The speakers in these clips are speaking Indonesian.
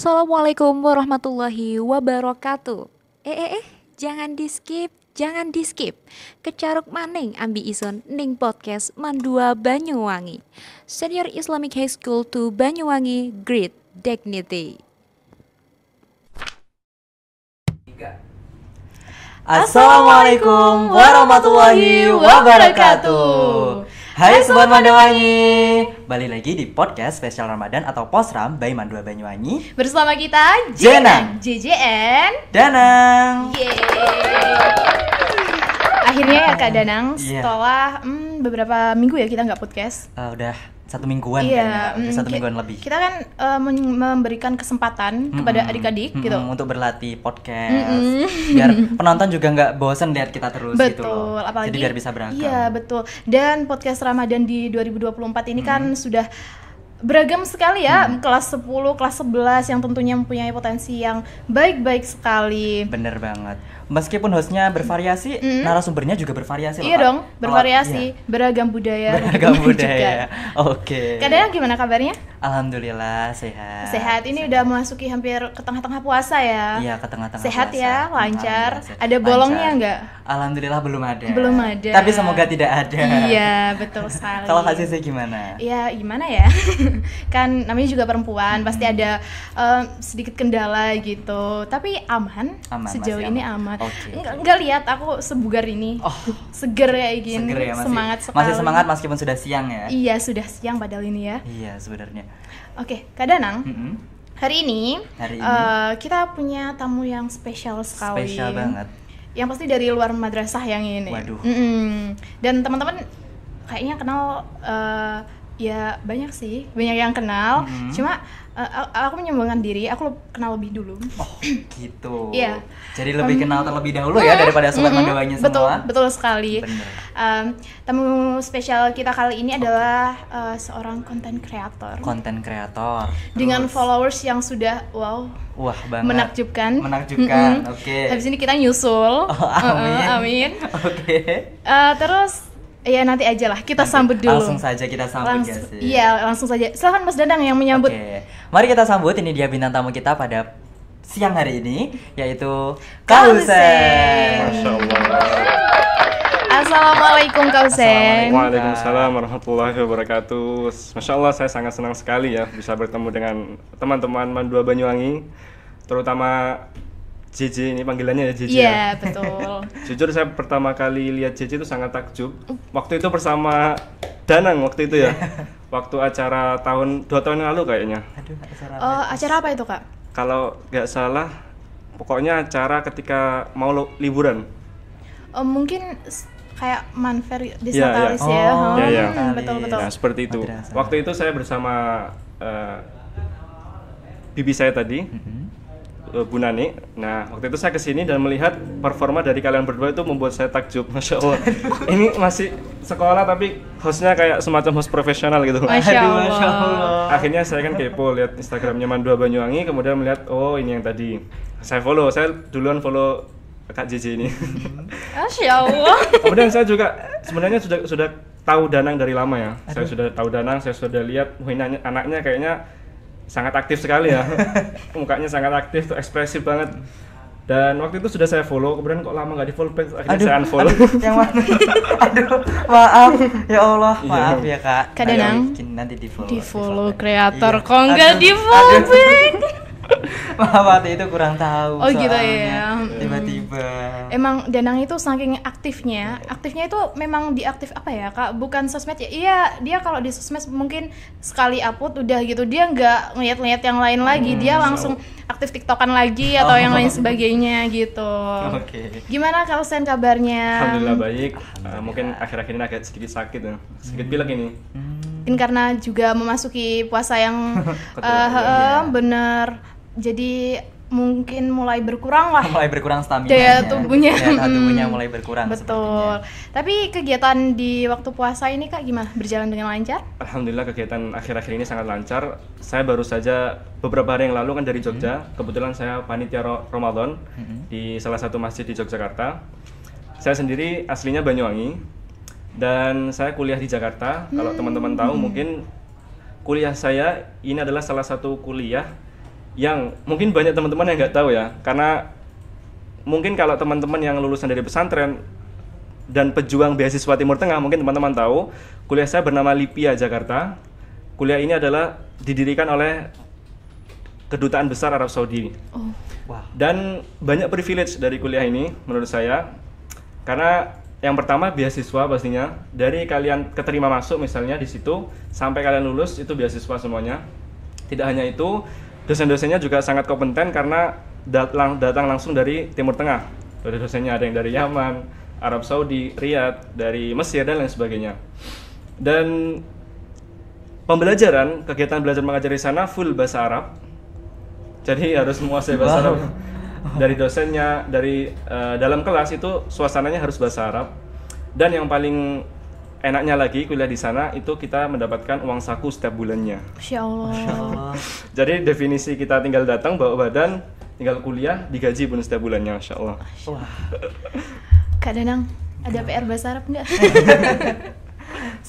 Assalamualaikum warahmatullahi wabarakatuh. Eh eh eh, jangan di skip, jangan di skip. Kecaruk maning ambi ison ning podcast Mandua Banyuwangi. Senior Islamic High School to Banyuwangi Great Dignity. Assalamualaikum warahmatullahi wabarakatuh. Hai, Hai Sobat Mandawangi. Balik lagi di podcast spesial Ramadan atau Posram by Mandua Banyuwangi Bersama kita Jenang, JJN, Danang Yeay Akhirnya ya Kak iya. Danang setelah hmm, beberapa minggu ya kita nggak podcast ah, Udah satu mingguan iya, kayaknya, mm, satu mingguan lebih. Kita kan uh, memberikan kesempatan mm -mm. kepada adik-adik mm -mm. gitu untuk berlatih podcast, mm -mm. biar penonton juga nggak bosen lihat kita terus betul, gitu loh. Apalagi, Jadi biar bisa berangkat. Iya betul. Dan podcast Ramadan di 2024 ini mm -hmm. kan sudah beragam sekali ya hmm. kelas 10, kelas 11 yang tentunya mempunyai potensi yang baik-baik sekali. Bener banget meskipun hostnya bervariasi, mm -hmm. narasumbernya juga bervariasi. Iya dong, iya. bervariasi, oh, iya. beragam budaya. Beragam gitu budaya. Ya. Oke. Okay. Kadang gimana kabarnya? Alhamdulillah sehat. Sehat. Ini sehat. udah memasuki hampir ke tengah-tengah puasa ya. Iya, ke tengah-tengah Sehat ya, lancar. Sehat. Ada bolongnya enggak? Alhamdulillah belum ada. Belum ada. Tapi semoga tidak ada. Iya, betul sekali. Kalau kasih saya gimana? Iya, gimana ya? kan namanya juga perempuan, hmm. pasti ada um, sedikit kendala gitu. Tapi aman. aman sejauh ini aman. aman okay. nggak lihat aku sebugar ini oh. seger ya seger ya, masih, semangat sekali masih semangat meskipun sudah siang ya iya sudah siang padahal ini ya iya sebenarnya oke okay, Danang, mm -hmm. hari ini hari ini uh, kita punya tamu yang spesial sekali spesial banget yang pasti dari luar madrasah yang ini waduh mm -hmm. dan teman-teman kayaknya kenal uh, ya banyak sih banyak yang kenal mm -hmm. cuma Uh, aku menyembangkan diri, aku kenal lebih dulu. Oh, gitu. Iya. yeah. Jadi lebih um, kenal terlebih dahulu ya daripada sobat mm -hmm, semua. Betul, betul sekali. Um, tamu spesial kita kali ini okay. adalah uh, seorang konten kreator. Konten kreator. Dengan followers yang sudah wow. Wah, banget. Menakjubkan. Menakjubkan. Mm -hmm. Oke. Okay. Habis ini kita nyusul. Oh, amin. Uh, amin. Oke. Okay. Uh, terus Iya nanti aja lah, kita nanti, sambut dulu. Langsung saja kita sambut langsung, ya Iya, langsung saja. Silahkan Mas Dadang yang menyambut. Okay. mari kita sambut. Ini dia bintang tamu kita pada siang hari ini, yaitu Kausen. Assalamualaikum Kauseng. Waalaikumsalam warahmatullahi wabarakatuh. Masya Allah saya sangat senang sekali ya bisa bertemu dengan teman-teman Mandua Banyuwangi, terutama JJ ini panggilannya ya JJ. Ya? Iya, yeah, betul. Jujur saya pertama kali lihat JJ itu sangat takjub. Uh. Waktu itu bersama Danang waktu itu ya. Iya. waktu acara tahun dua tahun yang lalu kayaknya. Aduh, acara apa? Eh, acara apa itu, Kak? Kalau nggak salah pokoknya acara ketika mau liburan. Uh, mungkin kayak manfer di yeah, yeah. ya. Oh, hmm, yeah, iya. betul betul. Nah, seperti itu. Waktu itu saya bersama uh, bibi saya tadi. Mm -hmm Eh, bu nani Nah, waktu itu saya kesini dan melihat performa dari kalian berdua itu membuat saya takjub, masya Allah. Ini masih sekolah tapi hostnya kayak semacam host profesional gitu. Masya Allah. Masya Allah. Akhirnya saya kan kepo lihat Instagramnya Mandua Banyuwangi, kemudian melihat oh ini yang tadi. Saya follow, saya duluan follow Kak JJ ini. Masya Allah. kemudian saya juga sebenarnya sudah sudah tahu Danang dari lama ya. Aduh. Saya sudah tahu Danang, saya sudah lihat anaknya kayaknya sangat aktif sekali ya mukanya sangat aktif tuh ekspresif banget dan waktu itu sudah saya follow kemudian kok lama nggak di follow back akhirnya aduh, saya unfollow aduh, yang mana aduh maaf ya Allah iya. maaf ya kak kadang nanti di follow di follow kreator iya. kok nggak di follow back waktu itu kurang tahu. Oh gitu ya. Hmm. Tiba-tiba. Emang Danang itu saking aktifnya, aktifnya itu memang diaktif apa ya kak? Bukan sosmed ya? Iya dia kalau di sosmed mungkin sekali upload udah gitu dia nggak ngeliat-ngeliat yang lain lagi, hmm, dia langsung so. aktif tiktokan lagi atau oh. yang lain sebagainya gitu. Oke. Okay. Gimana kalau Sen kabarnya? Alhamdulillah baik. Alhamdulillah. mungkin akhir-akhir ini agak sedikit sakit ya, sedikit pilek ini. Hmm. Mungkin karena juga memasuki puasa yang uh, ya. bener jadi mungkin mulai berkurang lah mulai berkurang stamina daya tubuhnya daya tubuhnya hmm, mulai berkurang betul sepertinya. tapi kegiatan di waktu puasa ini kak gimana berjalan dengan lancar alhamdulillah kegiatan akhir-akhir ini sangat lancar saya baru saja beberapa hari yang lalu kan dari Jogja hmm. kebetulan saya panitia Ramadan hmm. di salah satu masjid di Yogyakarta saya sendiri aslinya Banyuwangi dan saya kuliah di Jakarta hmm. kalau teman-teman tahu hmm. mungkin kuliah saya ini adalah salah satu kuliah yang mungkin banyak teman-teman yang nggak tahu ya karena mungkin kalau teman-teman yang lulusan dari pesantren dan pejuang beasiswa Timur Tengah mungkin teman-teman tahu kuliah saya bernama Lipia Jakarta kuliah ini adalah didirikan oleh kedutaan besar Arab Saudi oh. dan banyak privilege dari kuliah ini menurut saya karena yang pertama beasiswa pastinya dari kalian keterima masuk misalnya di situ sampai kalian lulus itu beasiswa semuanya tidak hanya itu dosen-dosennya juga sangat kompeten karena datang, datang langsung dari Timur Tengah. Dari dosennya ada yang dari Yaman, Arab Saudi, Riyadh, dari Mesir dan lain sebagainya. Dan pembelajaran, kegiatan belajar mengajar di sana full bahasa Arab. Jadi harus menguasai bahasa Arab. Dari dosennya, dari uh, dalam kelas itu suasananya harus bahasa Arab. Dan yang paling enaknya lagi kuliah di sana itu kita mendapatkan uang saku setiap bulannya. Masya Allah. Masya Allah. Jadi definisi kita tinggal datang bawa badan, tinggal kuliah digaji pun setiap bulannya, Masya Allah. Masya Allah. Kak Danang, ada PR bahasa Arab nggak?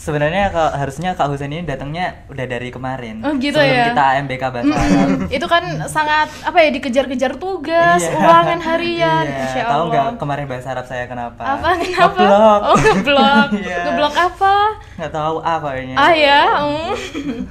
sebenarnya kalau harusnya Kak Husen ini datangnya udah dari kemarin. Oh gitu sebelum ya. kita AMBK bahasa Arab. itu kan sangat apa ya dikejar-kejar tugas, iya. ulangan harian. Iya. Tahu nggak kemarin bahasa Arab saya kenapa? Apa kenapa? Ngeblok. Oh ngeblok. yeah. Ngeblok apa? Nggak tahu ah kayaknya. Ah ya. Mm.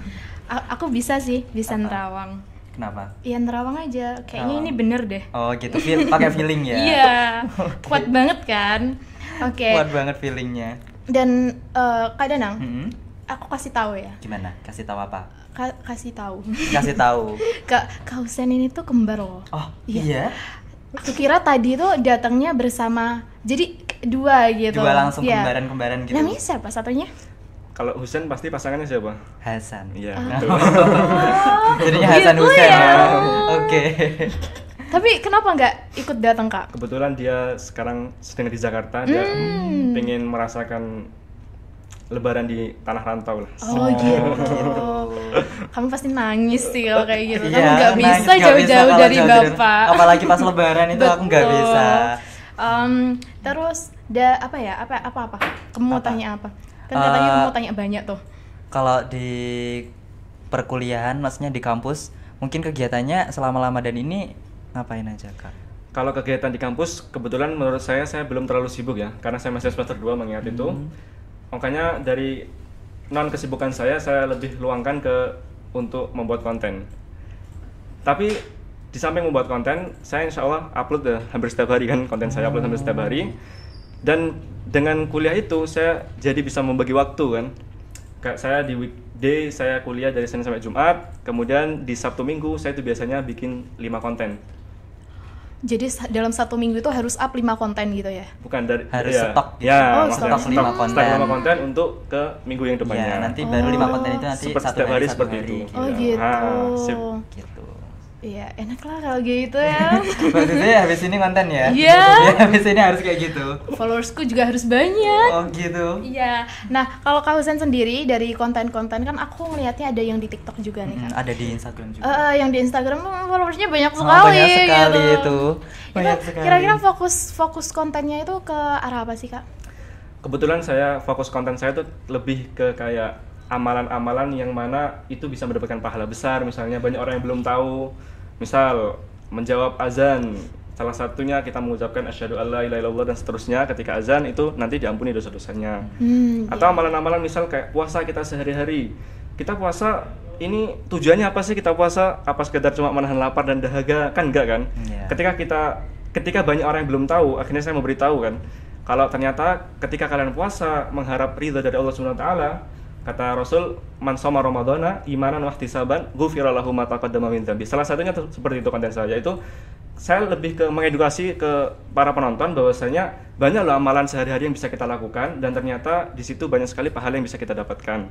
aku bisa sih, bisa apa? nerawang. Kenapa? Iya nerawang aja. Kayaknya oh. ini bener deh. Oh gitu. Pakai feeling ya. Iya. okay. Kuat banget kan? Oke. Okay. Kuat banget feelingnya dan uh, Kak Danang, hmm? aku kasih tahu ya. Gimana? Kasih tahu apa? Ka kasih tahu. Kasih tahu. Kak kausen ini tuh kembar loh. Oh, iya. iya? Aku kira tadi tuh datangnya bersama. Jadi dua gitu. Dua langsung yeah. kembaran-kembaran gitu. Namanya siapa satunya? Kalau Husen pasti pasangannya siapa? Hasan. Iya. Yeah. Oh. Jadinya Hasan gitu Husen. Ya. Oke. Okay. Tapi kenapa nggak ikut datang kak? Kebetulan dia sekarang sedang di Jakarta, dia hmm. pengen merasakan Lebaran di tanah rantau lah. Oh, oh gitu. Kamu pasti nangis sih kalau kayak gitu. Kamu iya, nggak yeah, bisa jauh-jauh dari jauh bapak. Dari, apalagi pas Lebaran itu Betul. aku nggak bisa. Um, terus da apa ya apa apa apa? Kamu mau tanya apa? Kan katanya kamu mau eh, tanya banyak tuh. Kalau di perkuliahan, maksudnya di kampus, mungkin kegiatannya selama lama dan ini Ngapain aja kak? Kalau kegiatan di kampus, kebetulan menurut saya saya belum terlalu sibuk ya, karena saya masih semester 2 mengingat hmm. itu. Makanya dari non kesibukan saya, saya lebih luangkan ke untuk membuat konten. Tapi di samping membuat konten, saya insya Allah upload deh hampir setiap hari kan konten saya upload hampir setiap hmm. hari. Dan dengan kuliah itu saya jadi bisa membagi waktu kan kayak saya di weekday saya kuliah dari Senin sampai Jumat kemudian di Sabtu Minggu saya itu biasanya bikin 5 konten jadi dalam satu minggu itu harus up 5 konten gitu ya? Bukan dari harus ya. stok. Gitu. Ya, oh, stok, stok 5 konten. Stok 5 konten untuk ke minggu yang depannya. Ya, nanti oh. baru 5 konten itu nanti Seperti satu hari, hari seperti hari, itu. Gitu. Oh iya. ah, gitu. Ha, sip. gitu. Iya enak lah kalau gitu ya Maksudnya habis ini konten ya? Iya yeah. habis ini harus kayak gitu Followersku juga harus banyak Oh gitu Iya Nah kalau Kak Husen sendiri dari konten-konten kan aku ngelihatnya ada yang di TikTok juga nih kan Ada di Instagram juga uh, Yang di Instagram mm, followersnya banyak sekali oh, Banyak gitu. sekali gitu. itu Banyak sekali Kira-kira fokus, fokus kontennya itu ke arah apa sih Kak? Kebetulan saya fokus konten saya tuh lebih ke kayak amalan-amalan yang mana itu bisa mendapatkan pahala besar misalnya banyak orang yang belum tahu misal menjawab azan salah satunya kita mengucapkan asyhadu alla ilaha illallah dan seterusnya ketika azan itu nanti diampuni dosa-dosanya hmm, atau gitu. amalan-amalan yeah. misal kayak puasa kita sehari-hari kita puasa ini tujuannya apa sih kita puasa apa sekedar cuma menahan lapar dan dahaga kan enggak kan yeah. ketika kita ketika banyak orang yang belum tahu akhirnya saya memberitahu kan kalau ternyata ketika kalian puasa mengharap ridha dari Allah Subhanahu wa taala Kata Rasul, "Man soma Ramadhana imanan wa ihtisaban, ghufira lahu ma taqaddama min Salah satunya seperti itu konten saya, itu saya lebih ke mengedukasi ke para penonton bahwasanya banyak loh amalan sehari-hari yang bisa kita lakukan dan ternyata di situ banyak sekali pahala yang bisa kita dapatkan.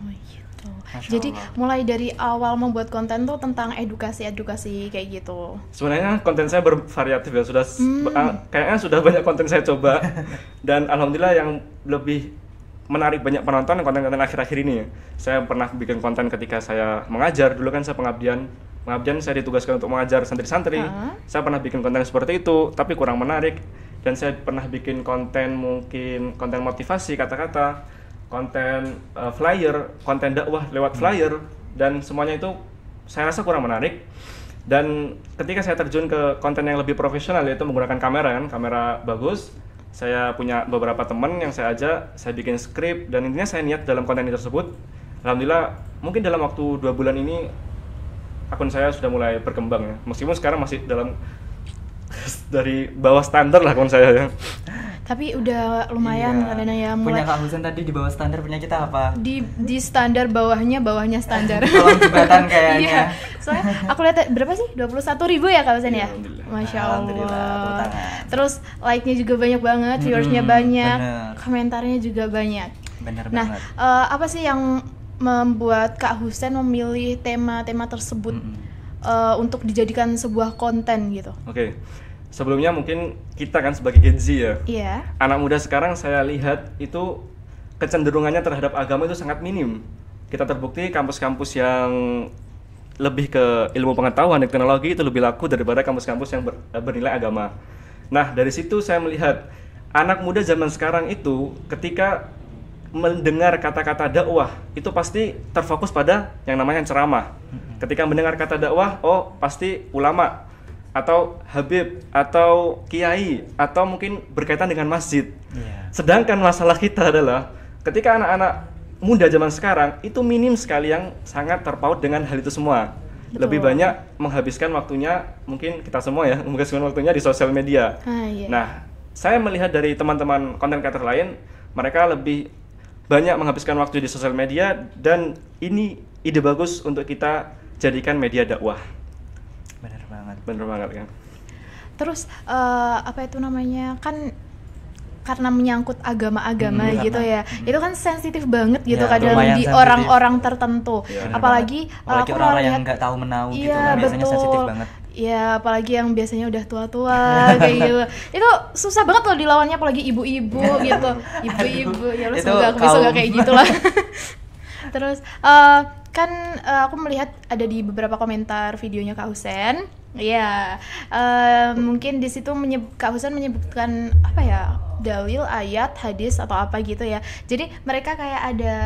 Oh, gitu. Jadi mulai dari awal membuat konten tuh tentang edukasi-edukasi kayak gitu. Sebenarnya konten saya bervariatif ya sudah hmm. Eh, kayaknya sudah banyak konten saya coba dan alhamdulillah yang lebih menarik banyak penonton konten-konten akhir-akhir ini Saya pernah bikin konten ketika saya mengajar dulu kan saya pengabdian pengabdian saya ditugaskan untuk mengajar santri-santri. Uh -huh. Saya pernah bikin konten seperti itu, tapi kurang menarik. Dan saya pernah bikin konten mungkin konten motivasi kata-kata, konten uh, flyer, konten dakwah lewat hmm. flyer hmm. dan semuanya itu saya rasa kurang menarik. Dan ketika saya terjun ke konten yang lebih profesional yaitu menggunakan kamera kan, kamera bagus, saya punya beberapa teman yang saya ajak saya bikin skrip dan intinya saya niat dalam konten tersebut alhamdulillah mungkin dalam waktu dua bulan ini akun saya sudah mulai berkembang ya meskipun sekarang masih dalam dari bawah standar lah akun saya ya tapi udah lumayan iya. karena ya mulai punya Kak Husen tadi di bawah standar punya kita apa di di standar bawahnya bawahnya standar jembatan kayaknya iya. soalnya aku lihat berapa sih dua puluh satu ribu ya Kak Husen ya masya allah terus like nya juga banyak banget viewersnya hmm, banyak bener. komentarnya juga banyak bener nah Uh, apa sih yang membuat Kak Husen memilih tema-tema tersebut -hmm. uh, untuk dijadikan sebuah konten gitu oke okay sebelumnya mungkin kita kan sebagai Gen Z ya. Iya. Anak muda sekarang saya lihat itu kecenderungannya terhadap agama itu sangat minim. Kita terbukti kampus-kampus yang lebih ke ilmu pengetahuan dan teknologi itu lebih laku daripada kampus-kampus yang ber, eh, bernilai agama. Nah, dari situ saya melihat anak muda zaman sekarang itu ketika mendengar kata-kata dakwah itu pasti terfokus pada yang namanya ceramah. Ketika mendengar kata dakwah, oh pasti ulama atau habib atau kiai atau mungkin berkaitan dengan masjid. Yeah. Sedangkan masalah kita adalah ketika anak-anak muda zaman sekarang itu minim sekali yang sangat terpaut dengan hal itu semua. Betul. Lebih banyak menghabiskan waktunya mungkin kita semua ya menghabiskan waktunya di sosial media. Ah, yeah. Nah, saya melihat dari teman-teman konten creator lain, mereka lebih banyak menghabiskan waktu di sosial media dan ini ide bagus untuk kita jadikan media dakwah banget bener banget kan terus uh, apa itu namanya kan karena menyangkut agama-agama hmm, gitu ya hmm. itu kan sensitif banget gitu ya, kadang di orang-orang tertentu ya, apalagi eh, apalagi orang-orang yang nggak tahu menau gitu, iya, gitu betul. biasanya sensitif banget ya apalagi yang biasanya udah tua-tua kayak gitu itu susah banget loh dilawannya apalagi ibu-ibu gitu ibu-ibu ya lu semoga aku bisa kayak gitu lah terus uh, kan uh, aku melihat ada di beberapa komentar videonya kak Husen Iya, uh, mungkin di situ menyeb- Kak Husan menyebutkan apa ya dalil, ayat, hadis atau apa gitu ya. Jadi mereka kayak ada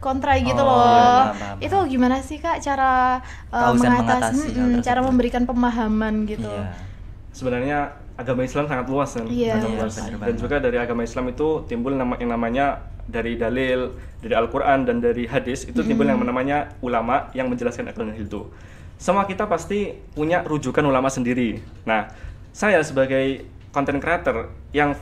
kontra gitu oh, loh. Ya, nah, nah. Itu gimana sih kak cara uh, mengatasi, hmm, cara memberikan pemahaman gitu? Iya. Sebenarnya agama Islam sangat luas kan. Iya. iya luas. Dan juga dari agama Islam itu timbul nama yang namanya dari dalil, dari Al-Qur'an dan dari hadis itu timbul hmm. yang namanya ulama yang menjelaskan akal dan itu semua kita pasti punya rujukan ulama sendiri. Nah, saya sebagai content creator yang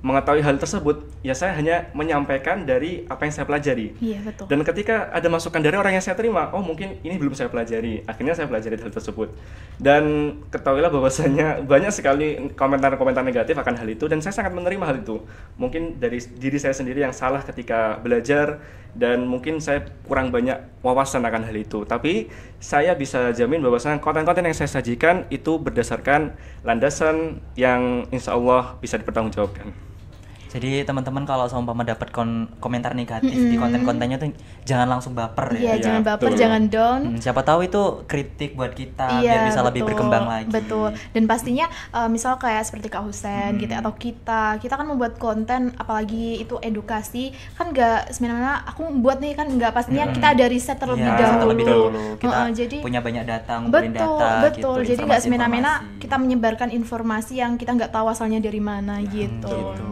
mengetahui hal tersebut, ya saya hanya menyampaikan dari apa yang saya pelajari. Iya, betul. Dan ketika ada masukan dari orang yang saya terima, oh mungkin ini belum saya pelajari. Akhirnya saya pelajari hal tersebut. Dan ketahuilah bahwasanya banyak sekali komentar-komentar negatif akan hal itu dan saya sangat menerima hal itu. Mungkin dari diri saya sendiri yang salah ketika belajar, dan mungkin saya kurang banyak wawasan akan hal itu. Tapi saya bisa jamin bahwasanya konten-konten yang saya sajikan itu berdasarkan landasan yang insya Allah bisa dipertanggungjawabkan. Jadi teman-teman kalau seumpama dapat kon komentar negatif mm -hmm. di konten-kontennya tuh jangan langsung baper ya. Iya, iya, jangan baper, betul. jangan down. Hmm, siapa tahu itu kritik buat kita iya, biar bisa betul, lebih berkembang lagi. Betul. Dan pastinya uh, misal kayak seperti Kak Husen gitu hmm. gitu atau kita, kita kan membuat konten apalagi itu edukasi kan nggak sebenarnya aku buat nih kan nggak pastinya hmm. kita ada riset terlebih ya, dahulu. Terlebih dahulu. Kita uh, jadi punya banyak data, ngumpulin data Betul, gitu, jadi nggak semena-mena kita menyebarkan informasi yang kita nggak tahu asalnya dari mana -hmm. gitu. gitu.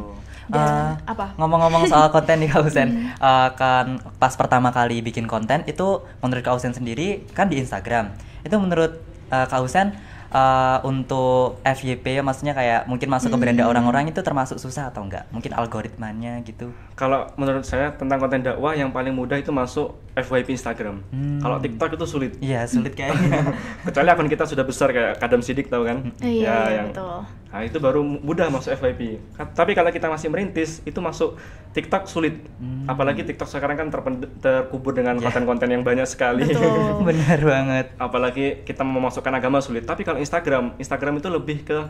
Eh, apa? Ngomong-ngomong soal konten nih Kak Usen, hmm. uh, kan pas pertama kali bikin konten itu menurut Kak Usen sendiri kan di Instagram. Itu menurut uh, Kak Usen uh, untuk FYP ya maksudnya kayak mungkin masuk ke hmm. beranda orang-orang itu termasuk susah atau enggak? Mungkin algoritmanya gitu. Kalau menurut saya tentang konten dakwah yang paling mudah itu masuk FYP Instagram. Hmm. Kalau TikTok itu sulit. Iya, sulit kayaknya. Kecuali akun kita sudah besar kayak Kadam Sidik tau kan? Hmm. Iya, ya, iya, yang betul. Nah, itu baru mudah masuk FYP. Tapi kalau kita masih merintis, itu masuk TikTok sulit. Hmm. Apalagi TikTok sekarang kan terkubur dengan ya. konten-konten yang banyak sekali. Betul, benar banget. Apalagi kita memasukkan agama sulit. Tapi kalau Instagram, Instagram itu lebih ke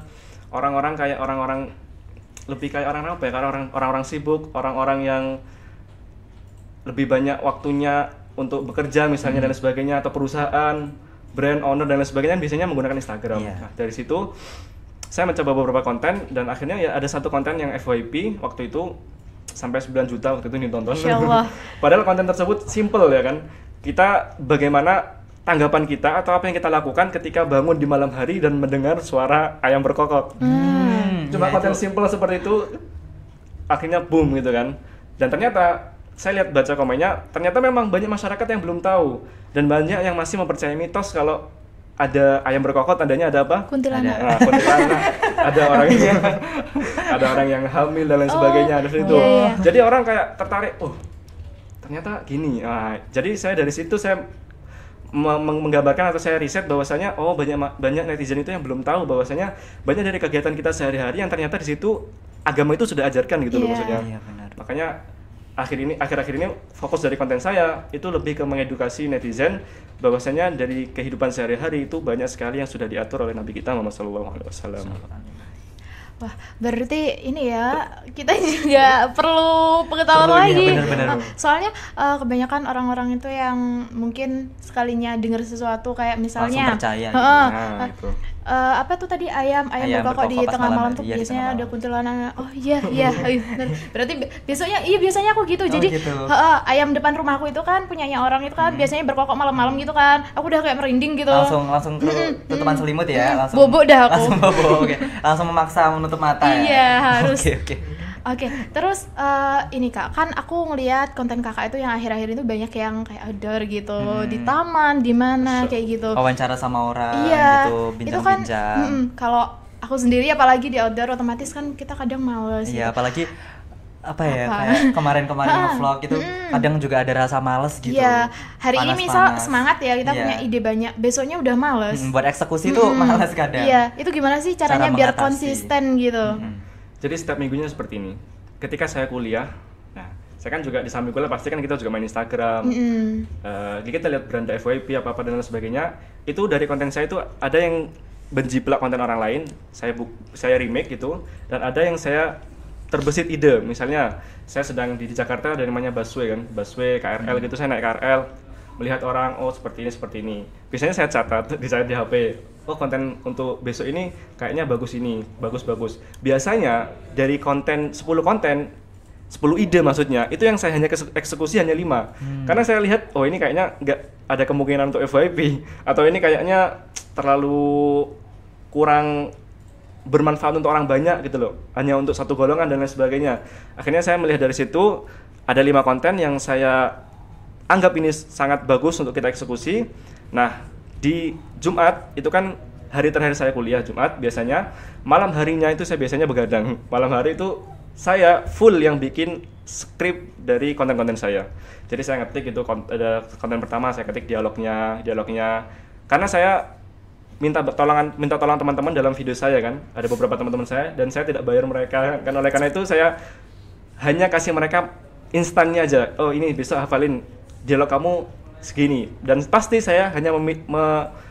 orang-orang kayak orang-orang lebih kayak orang apa ya? Karena orang orang sibuk, orang-orang yang lebih banyak waktunya untuk bekerja misalnya hmm. dan sebagainya atau perusahaan, brand owner dan lain sebagainya biasanya menggunakan Instagram. Yeah. Nah, dari situ saya mencoba beberapa konten dan akhirnya ya ada satu konten yang FYP waktu itu sampai 9 juta waktu itu ditonton. Ya Padahal konten tersebut simple ya kan. Kita bagaimana tanggapan kita atau apa yang kita lakukan ketika bangun di malam hari dan mendengar suara ayam berkokok. Hmm, Cuma ya konten itu. simple seperti itu akhirnya boom gitu kan. Dan ternyata saya lihat baca komennya, ternyata memang banyak masyarakat yang belum tahu dan banyak yang masih mempercayai mitos kalau ada ayam berkokot adanya ada apa? Kuntilanak. Ada, nah, kuntilanak. ada orang yang ada orang yang hamil dan lain oh, sebagainya ada itu. Iya, iya. Jadi orang kayak tertarik, oh ternyata gini. Nah, jadi saya dari situ saya menggambarkan atau saya riset bahwasanya oh banyak banyak netizen itu yang belum tahu bahwasanya banyak dari kegiatan kita sehari-hari yang ternyata di situ agama itu sudah ajarkan gitu yeah. loh iya. maksudnya. Iya, benar. Makanya akhir ini akhir-akhir ini fokus dari konten saya itu lebih ke mengedukasi netizen bahwasanya dari kehidupan sehari-hari itu banyak sekali yang sudah diatur oleh Nabi kita Muhammad SAW. Alaihi Wasallam. Wah, berarti ini ya kita juga perlu pengetahuan iya, lagi. Ya, bener, bener. Nah, soalnya uh, kebanyakan orang-orang itu yang mungkin sekalinya dengar sesuatu kayak misalnya Langsung uh, apa tuh tadi ayam ayam, ayam berkokok, di tengah malam, malam tuh iya, biasanya malam. ada kuntilanak oh iya iya berarti biasanya iya biasanya aku gitu oh, jadi gitu. Uh, ayam depan rumahku itu kan punyanya orang itu kan hmm. biasanya berkokok malam-malam gitu kan aku udah kayak merinding gitu langsung langsung ke hmm, tutupan selimut ya langsung bobo dah aku langsung bobok okay. langsung memaksa menutup mata ya. iya ya. harus okay, okay. Oke, okay. terus uh, ini kak, kan aku ngelihat konten kakak itu yang akhir-akhir itu banyak yang kayak outdoor gitu, hmm. di taman, di mana kayak gitu. Wawancara sama orang iya, gitu, bincang-bincang. Itu kan, mm, kalau aku sendiri apalagi di outdoor otomatis kan kita kadang males. Iya, gitu. apalagi apa ya apa? kayak kemarin-kemarin vlog gitu hmm. kadang juga ada rasa males gitu. Iya, hari panas, ini misal panas. semangat ya kita yeah. punya ide banyak, besoknya udah males. Hmm, buat eksekusi hmm. tuh males kadang. Iya, itu gimana sih caranya Cara biar konsisten gitu? Hmm. Jadi setiap minggunya seperti ini. Ketika saya kuliah, nah saya kan juga di samping kuliah pasti kan kita juga main Instagram, mm -hmm. uh, kita lihat brand FYP apa apa dan lain sebagainya. Itu dari konten saya itu ada yang benjiplak konten orang lain, saya buk, saya remake gitu, dan ada yang saya terbesit ide. Misalnya saya sedang di, di Jakarta dan namanya busway kan, busway KRL mm. gitu, saya naik KRL melihat orang oh seperti ini seperti ini. Biasanya saya catat di saya di HP oh konten untuk besok ini kayaknya bagus ini, bagus-bagus. Biasanya dari konten 10 konten 10 ide maksudnya itu yang saya hanya eksekusi hanya lima hmm. karena saya lihat oh ini kayaknya nggak ada kemungkinan untuk FYP atau ini kayaknya terlalu kurang bermanfaat untuk orang banyak gitu loh hanya untuk satu golongan dan lain sebagainya akhirnya saya melihat dari situ ada lima konten yang saya anggap ini sangat bagus untuk kita eksekusi nah di Jumat itu kan hari terakhir saya kuliah Jumat biasanya malam harinya itu saya biasanya begadang malam hari itu saya full yang bikin skrip dari konten-konten saya jadi saya ngetik itu konten, ada konten pertama saya ketik dialognya dialognya karena saya minta tolongan minta tolong teman-teman dalam video saya kan ada beberapa teman-teman saya dan saya tidak bayar mereka kan oleh karena itu saya hanya kasih mereka instannya aja oh ini bisa hafalin dialog kamu segini dan pasti saya hanya me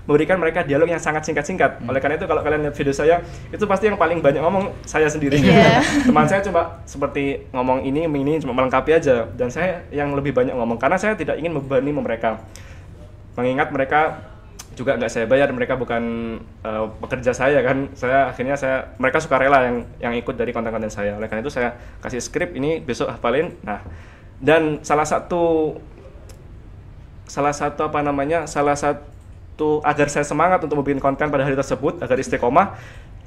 memberikan mereka dialog yang sangat singkat-singkat hmm. oleh karena itu kalau kalian lihat video saya itu pasti yang paling banyak ngomong saya sendiri yeah. teman saya coba seperti ngomong ini ini cuma melengkapi aja dan saya yang lebih banyak ngomong karena saya tidak ingin membebani mereka mengingat mereka juga nggak saya bayar mereka bukan uh, pekerja saya kan saya akhirnya saya mereka suka rela yang yang ikut dari konten-konten saya oleh karena itu saya kasih skrip ini besok hafalin nah dan salah satu salah satu apa namanya salah satu agar saya semangat untuk membuat konten pada hari tersebut agar istiqomah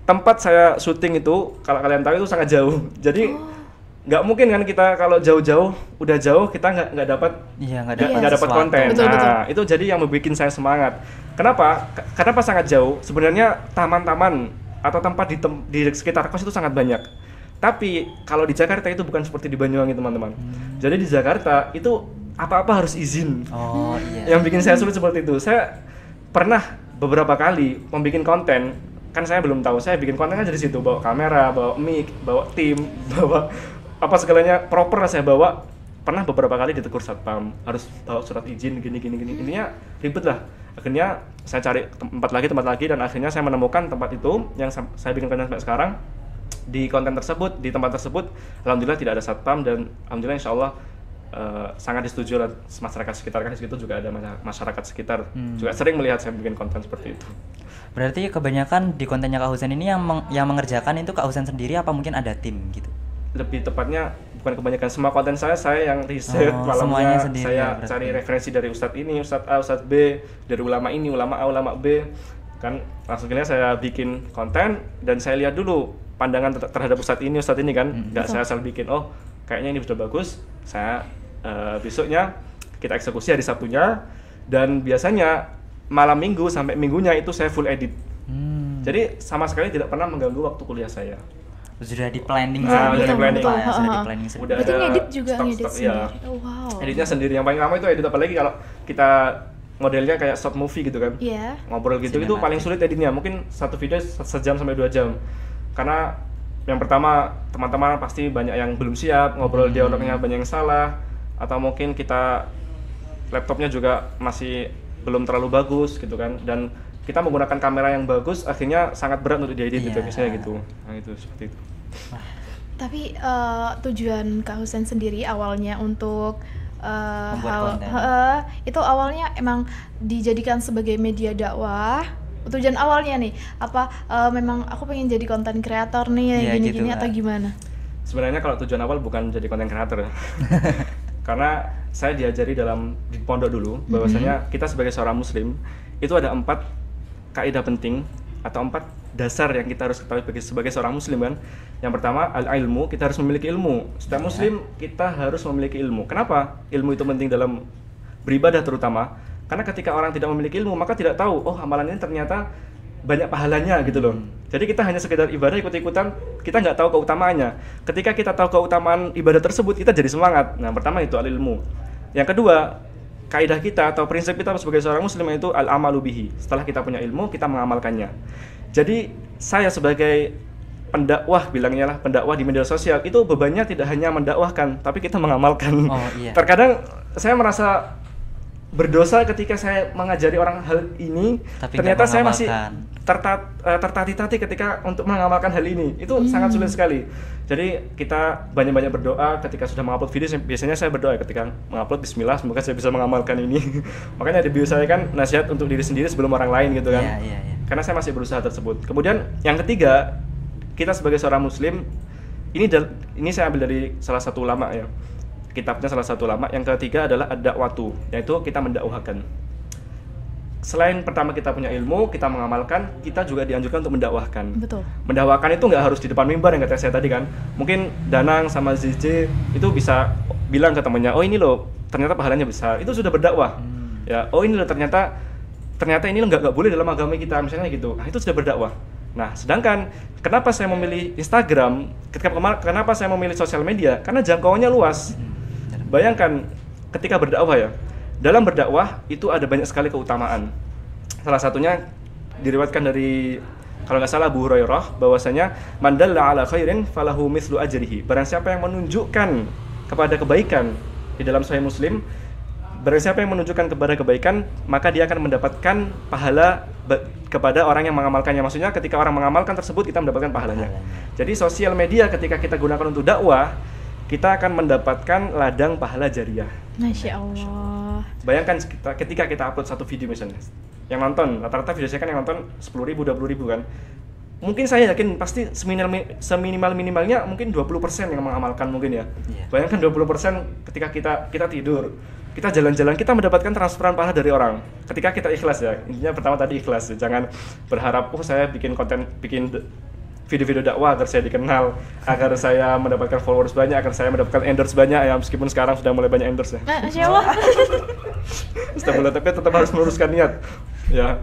tempat saya syuting itu kalau kalian tahu itu sangat jauh jadi oh nggak mungkin kan kita kalau jauh-jauh udah jauh kita nggak nggak dapat iya nggak dapat dapat konten betul, nah betul. itu jadi yang membuat saya semangat kenapa karena pas sangat jauh sebenarnya taman-taman atau tempat di tem di sekitar kos itu sangat banyak tapi kalau di Jakarta itu bukan seperti di Banyuwangi teman-teman hmm. jadi di Jakarta itu apa-apa harus izin. Oh iya. Yang bikin saya sulit seperti itu. Saya pernah beberapa kali membuat konten kan saya belum tahu saya bikin konten kan jadi situ bawa kamera bawa mic bawa tim bawa apa segalanya proper lah saya bawa pernah beberapa kali ditegur satpam harus bawa surat izin gini gini gini intinya ribet lah akhirnya saya cari tempat lagi tempat lagi dan akhirnya saya menemukan tempat itu yang saya bikin konten sampai sekarang di konten tersebut di tempat tersebut alhamdulillah tidak ada satpam dan alhamdulillah insyaallah Allah Eh, sangat disetujui oleh masyarakat sekitar kan di juga ada masyarakat sekitar hmm. juga sering melihat saya bikin konten seperti itu. Berarti kebanyakan di kontennya Kak Husen ini yang meng yang mengerjakan itu Kak Husen sendiri apa mungkin ada tim gitu? Lebih tepatnya bukan kebanyakan semua konten saya saya yang riset oh, semuanya sendiri, saya ya, cari referensi dari ustadz ini ustadz A ustadz B dari ulama ini ulama A ulama B kan langsung saya bikin konten dan saya lihat dulu pandangan terhadap ustadz ini ustadz ini kan hmm. nggak -hmm. saya asal bikin oh kayaknya ini sudah bagus saya uh, besoknya kita eksekusi hari Sabtunya dan biasanya malam minggu sampai minggunya itu saya full edit hmm. jadi sama sekali tidak pernah mengganggu waktu kuliah saya sudah di planning nah, sudah di planning ya, sudah di planning sudah ada edit juga stok, edit iya. sendiri. Ya. wow. Editnya sendiri yang paling lama itu edit apalagi kalau kita modelnya kayak short movie gitu kan yeah. ngobrol gitu Cinematic. itu paling sulit editnya mungkin satu video sejam sampai dua jam karena yang pertama teman-teman pasti banyak yang belum siap ngobrol hmm. dialognya banyak yang salah atau mungkin kita laptopnya juga masih belum terlalu bagus gitu kan dan kita menggunakan kamera yang bagus akhirnya sangat berat untuk diedit yeah. gitu biasanya gitu nah itu seperti itu tapi uh, tujuan Kak Husen sendiri awalnya untuk uh, hal uh, itu awalnya emang dijadikan sebagai media dakwah tujuan awalnya nih apa uh, memang aku pengen jadi konten kreator nih ya, gini-gini gitu, atau gimana sebenarnya kalau tujuan awal bukan jadi konten kreator ya. karena saya diajari dalam di pondok dulu bahwasanya mm -hmm. kita sebagai seorang muslim itu ada empat kaidah penting atau empat dasar yang kita harus ketahui sebagai, sebagai seorang muslim kan yang pertama al ilmu kita harus memiliki ilmu setiap iya. muslim kita harus memiliki ilmu kenapa ilmu itu penting dalam beribadah terutama karena ketika orang tidak memiliki ilmu maka tidak tahu oh amalan ini ternyata banyak pahalanya gitu loh hmm. Jadi kita hanya sekedar ibadah ikut-ikutan, kita nggak tahu keutamaannya. Ketika kita tahu keutamaan ibadah tersebut, kita jadi semangat. Nah, pertama itu al ilmu, Yang kedua, kaidah kita atau prinsip kita sebagai seorang muslim itu al amalu bihi. Setelah kita punya ilmu, kita mengamalkannya. Jadi saya sebagai pendakwah bilangnya lah pendakwah di media sosial itu bebannya tidak hanya mendakwahkan tapi kita mengamalkan. Oh, iya. Terkadang saya merasa berdosa ketika saya mengajari orang hal ini Tapi ternyata saya masih tertatih eh, tertati-tati ketika untuk mengamalkan hal ini itu hmm. sangat sulit sekali jadi kita banyak-banyak berdoa ketika sudah mengupload video biasanya saya berdoa ketika mengupload Bismillah semoga saya bisa mengamalkan ini makanya di bio saya kan nasihat untuk diri sendiri sebelum orang lain gitu kan yeah, yeah, yeah. karena saya masih berusaha tersebut kemudian yang ketiga kita sebagai seorang muslim ini ini saya ambil dari salah satu ulama ya kitabnya salah satu lama. Yang ketiga adalah ada waktu, yaitu kita mendakwahkan. Selain pertama kita punya ilmu, kita mengamalkan, kita juga dianjurkan untuk mendakwahkan. Betul. Mendakwahkan itu nggak harus di depan mimbar yang kata saya tadi kan. Mungkin Danang sama ZJ itu bisa bilang ke temannya, "Oh, ini loh, ternyata pahalanya besar." Itu sudah berdakwah. Hmm. Ya, "Oh, ini loh ternyata ternyata ini nggak nggak boleh dalam agama kita misalnya gitu nah, itu sudah berdakwah nah sedangkan kenapa saya memilih Instagram kenapa saya memilih sosial media karena jangkauannya luas hmm. Bayangkan ketika berdakwah ya, dalam berdakwah itu ada banyak sekali keutamaan. Salah satunya diriwatkan dari kalau nggak salah Abu Hurairah bahwasanya mandalla ala khairin falahu mislu ajrihi. Barang siapa yang menunjukkan kepada kebaikan di dalam Sahih Muslim, barang siapa yang menunjukkan kepada kebaikan, maka dia akan mendapatkan pahala kepada orang yang mengamalkannya. Maksudnya ketika orang mengamalkan tersebut kita mendapatkan pahalanya. Jadi sosial media ketika kita gunakan untuk dakwah kita akan mendapatkan ladang pahala jariah. Masya Allah. Bayangkan kita, ketika kita upload satu video misalnya, yang nonton rata-rata video saya kan yang nonton sepuluh ribu, dua puluh ribu kan. Mungkin saya yakin pasti seminimal seminimal minimalnya mungkin 20% yang mengamalkan mungkin ya. Yeah. Bayangkan 20% ketika kita kita tidur, kita jalan-jalan kita mendapatkan transferan pahala dari orang ketika kita ikhlas ya intinya pertama tadi ikhlas ya. jangan berharap oh saya bikin konten bikin video-video dakwah agar saya dikenal, agar saya mendapatkan followers banyak, agar saya mendapatkan endorse banyak ya meskipun sekarang sudah mulai banyak endorse ya. Nah, insya Allah. sudah mulai tapi tetap harus meluruskan niat ya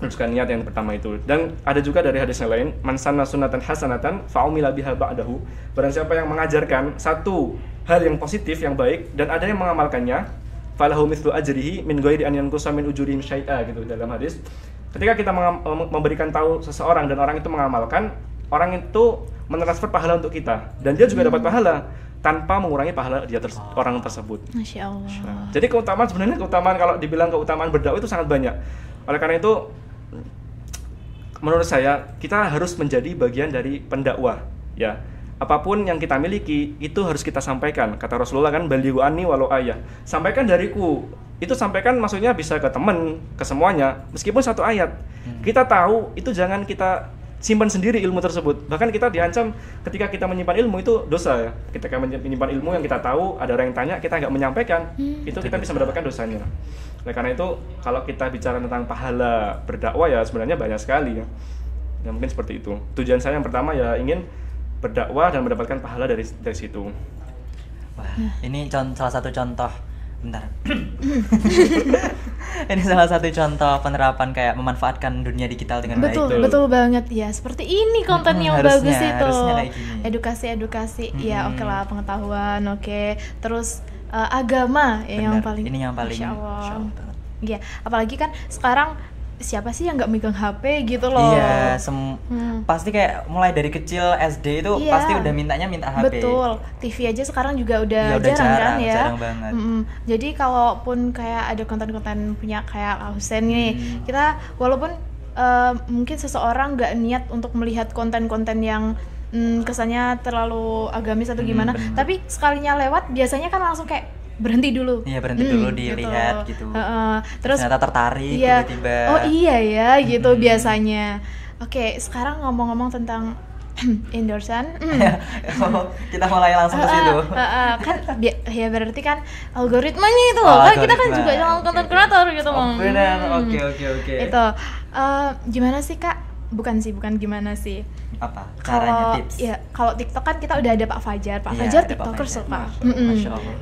meluruskan niat yang pertama itu dan ada juga dari hadis yang lain mansana sunatan hasanatan faumila biha ba'dahu barang siapa yang mengajarkan satu hal yang positif yang baik dan ada yang mengamalkannya falahu mithlu ajrihi min ghairi an yanqusa min ujurihim syai'a gitu dalam hadis ketika kita eh, memberikan tahu seseorang dan orang itu mengamalkan orang itu mentransfer pahala untuk kita dan dia juga hmm. dapat pahala tanpa mengurangi pahala dia terse ah. orang tersebut. Masya Allah. jadi keutamaan sebenarnya keutamaan kalau dibilang keutamaan berdakwah itu sangat banyak. Oleh karena itu menurut saya kita harus menjadi bagian dari pendakwah ya. Apapun yang kita miliki itu harus kita sampaikan. Kata Rasulullah kan baliu walau ayah. Sampaikan dariku itu sampaikan maksudnya bisa ke temen ke semuanya meskipun satu ayat hmm. kita tahu itu jangan kita simpan sendiri ilmu tersebut bahkan kita diancam ketika kita menyimpan ilmu itu dosa ya ketika menyimpan ilmu yang kita tahu ada orang yang tanya kita nggak menyampaikan hmm. itu kita bisa mendapatkan dosanya oleh karena itu kalau kita bicara tentang pahala berdakwah ya sebenarnya banyak sekali ya ya mungkin seperti itu tujuan saya yang pertama ya ingin berdakwah dan mendapatkan pahala dari dari situ Wah, ini salah satu contoh bentar ini salah satu contoh penerapan kayak memanfaatkan dunia digital dengan betul baik. betul banget ya seperti ini konten hmm, yang harusnya, bagus itu edukasi edukasi hmm. ya oke okay lah pengetahuan oke okay. terus uh, agama yang paling ini yang paling Insya Allah. Insya Allah ya apalagi kan sekarang siapa sih yang nggak megang HP gitu loh iya sem hmm. pasti kayak mulai dari kecil SD itu iya. pasti udah mintanya minta HP betul TV aja sekarang juga udah, ya, udah jarang, kan jarang ya jarang banget mm -mm. jadi kalaupun kayak ada konten-konten punya kayak Husen nih hmm. kita walaupun uh, mungkin seseorang nggak niat untuk melihat konten-konten yang mm, kesannya terlalu agamis atau hmm, gimana hmm, tapi sekalinya lewat biasanya kan langsung kayak berhenti dulu. Iya berhenti hmm, dulu gitu. dilihat gitu. gitu. Uh, terus ternyata tertarik iya, tiba-tiba. Oh iya ya gitu hmm. biasanya. Oke okay, sekarang ngomong-ngomong tentang endorsean. Mm. kita mulai langsung ke situ. Uh, uh, uh, kan ya berarti kan algoritmanya itu loh. Oh, kan kita kan juga okay, content creator gitu oh, Benar. Hmm. Oke oke oke. Itu uh, eh, gimana sih Kak bukan sih bukan gimana sih apa caranya kalau, tips ya kalau TikTok kan kita udah ada Pak Fajar Pak ya, Fajar TikToker sih Pak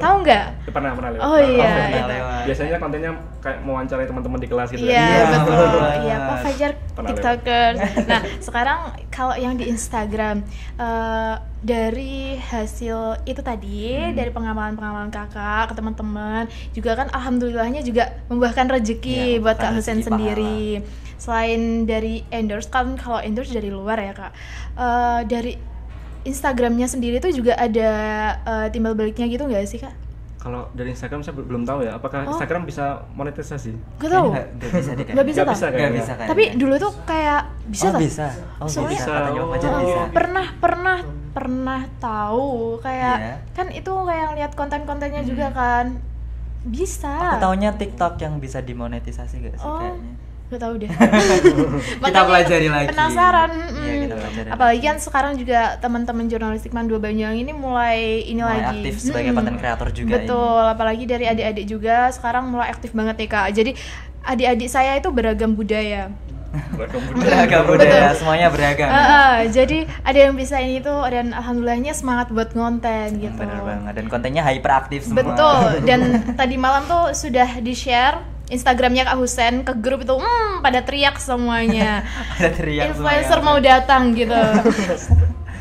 tahu nggak pernah pernah lewat oh iya, iya. biasanya kontennya kayak mau wawancarai teman-teman di kelas gitu ya. iya, iya betul iya Pak Fajar TikToker. nah sekarang kalau yang di Instagram uh, dari hasil itu tadi hmm. dari pengamalan-pengamalan kakak ke teman-teman juga kan alhamdulillahnya juga membuahkan rezeki ya, buat Kak Husen sendiri pahala selain dari endorse kan kalau endorse dari luar ya kak uh, dari Instagramnya sendiri tuh juga ada uh, timbal baliknya gitu nggak sih kak? Kalau dari Instagram saya belum tahu ya, apakah oh. Instagram bisa monetisasi? Gak tahu. Gak, bisa deh. Gak bisa, kan? Tapi dulu tuh kayak bisa oh, tak? Bisa. Oh, gitu Soalnya ya, bisa. Oh, bisa. pernah pernah pernah tahu kayak yeah. kan itu kayak lihat konten-kontennya hmm. juga kan bisa. Aku taunya TikTok yang bisa dimonetisasi gak sih oh. kayaknya? Gak tau deh. kita pelajari lagi. Penasaran. Mm, ya, kita pelajari apalagi kan sekarang juga teman-teman jurnalistik Mandua Banyuwangi ini mulai ini mulai lagi aktif sebagai mm, kreator juga. Betul, ini. apalagi dari adik-adik juga sekarang mulai aktif banget nih Kak. Jadi adik-adik saya itu beragam budaya. beragam budaya, beragam budaya semuanya beragam. Uh, uh, jadi ada yang bisa ini tuh dan alhamdulillahnya semangat buat konten gitu. Bener banget dan kontennya hyperaktif semua. Betul. Dan tadi malam tuh sudah di-share Instagramnya Kak Husen ke grup itu hmm pada teriak semuanya pada teriak influencer semuanya. mau datang gitu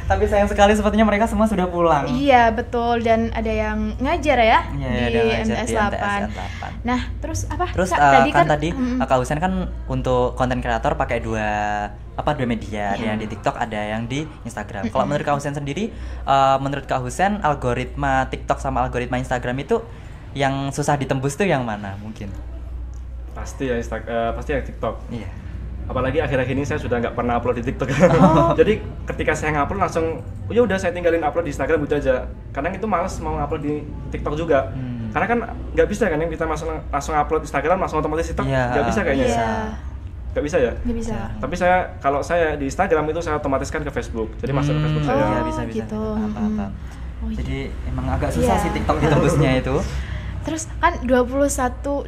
tapi sayang sekali sepertinya mereka semua sudah pulang iya betul dan ada yang ngajar ya, iya, di, ya, MTS, di MTS 8 nah terus apa terus Kak, uh, tadi kan, kan tadi Kak Husen kan untuk konten kreator pakai dua apa dua media yeah. ada iya. yang di TikTok ada yang di Instagram. Kalau menurut Kak Husen sendiri, uh, menurut Kak Husen algoritma TikTok sama algoritma Instagram itu yang susah ditembus tuh yang mana mungkin? pasti ya insta uh, pasti ya TikTok. Iya. Apalagi akhir-akhir ini saya sudah nggak pernah upload di TikTok. Oh. Jadi ketika saya ngupload langsung, oh, ya udah saya tinggalin upload di Instagram gitu aja. Kadang itu males mau upload di TikTok juga. Hmm. Karena kan nggak bisa kan yang kita langsung langsung upload Instagram langsung otomatis TikTok iya. nggak yeah. bisa kayaknya. Yeah. Gak bisa ya? Gak bisa. Tapi saya kalau saya di Instagram itu saya otomatiskan ke Facebook. Jadi hmm. masuk ke Facebook hmm. saya. Oh, bisa bisa. Oh, gitu. Apa, apa. Hmm. Oh, iya. Jadi emang agak susah yeah. sih TikTok ditembusnya itu. terus kan 21 20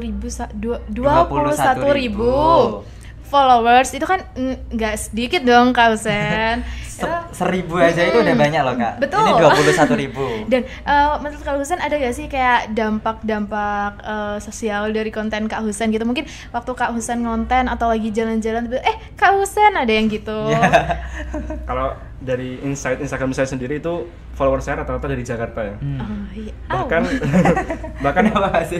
ribu 21 ribu followers itu kan nggak sedikit dong kak Husen Se seribu aja hmm, itu udah banyak loh kak betul ini dua ribu dan uh, menurut kak Husen ada gak sih kayak dampak-dampak uh, sosial dari konten kak Husen gitu mungkin waktu kak Husen ngonten atau lagi jalan-jalan eh kak Husen ada yang gitu iya. kalau dari insight Instagram saya sendiri itu follower saya rata-rata dari Jakarta ya. Hmm. Oh, iya. Bahkan oh. bahkan apa sih?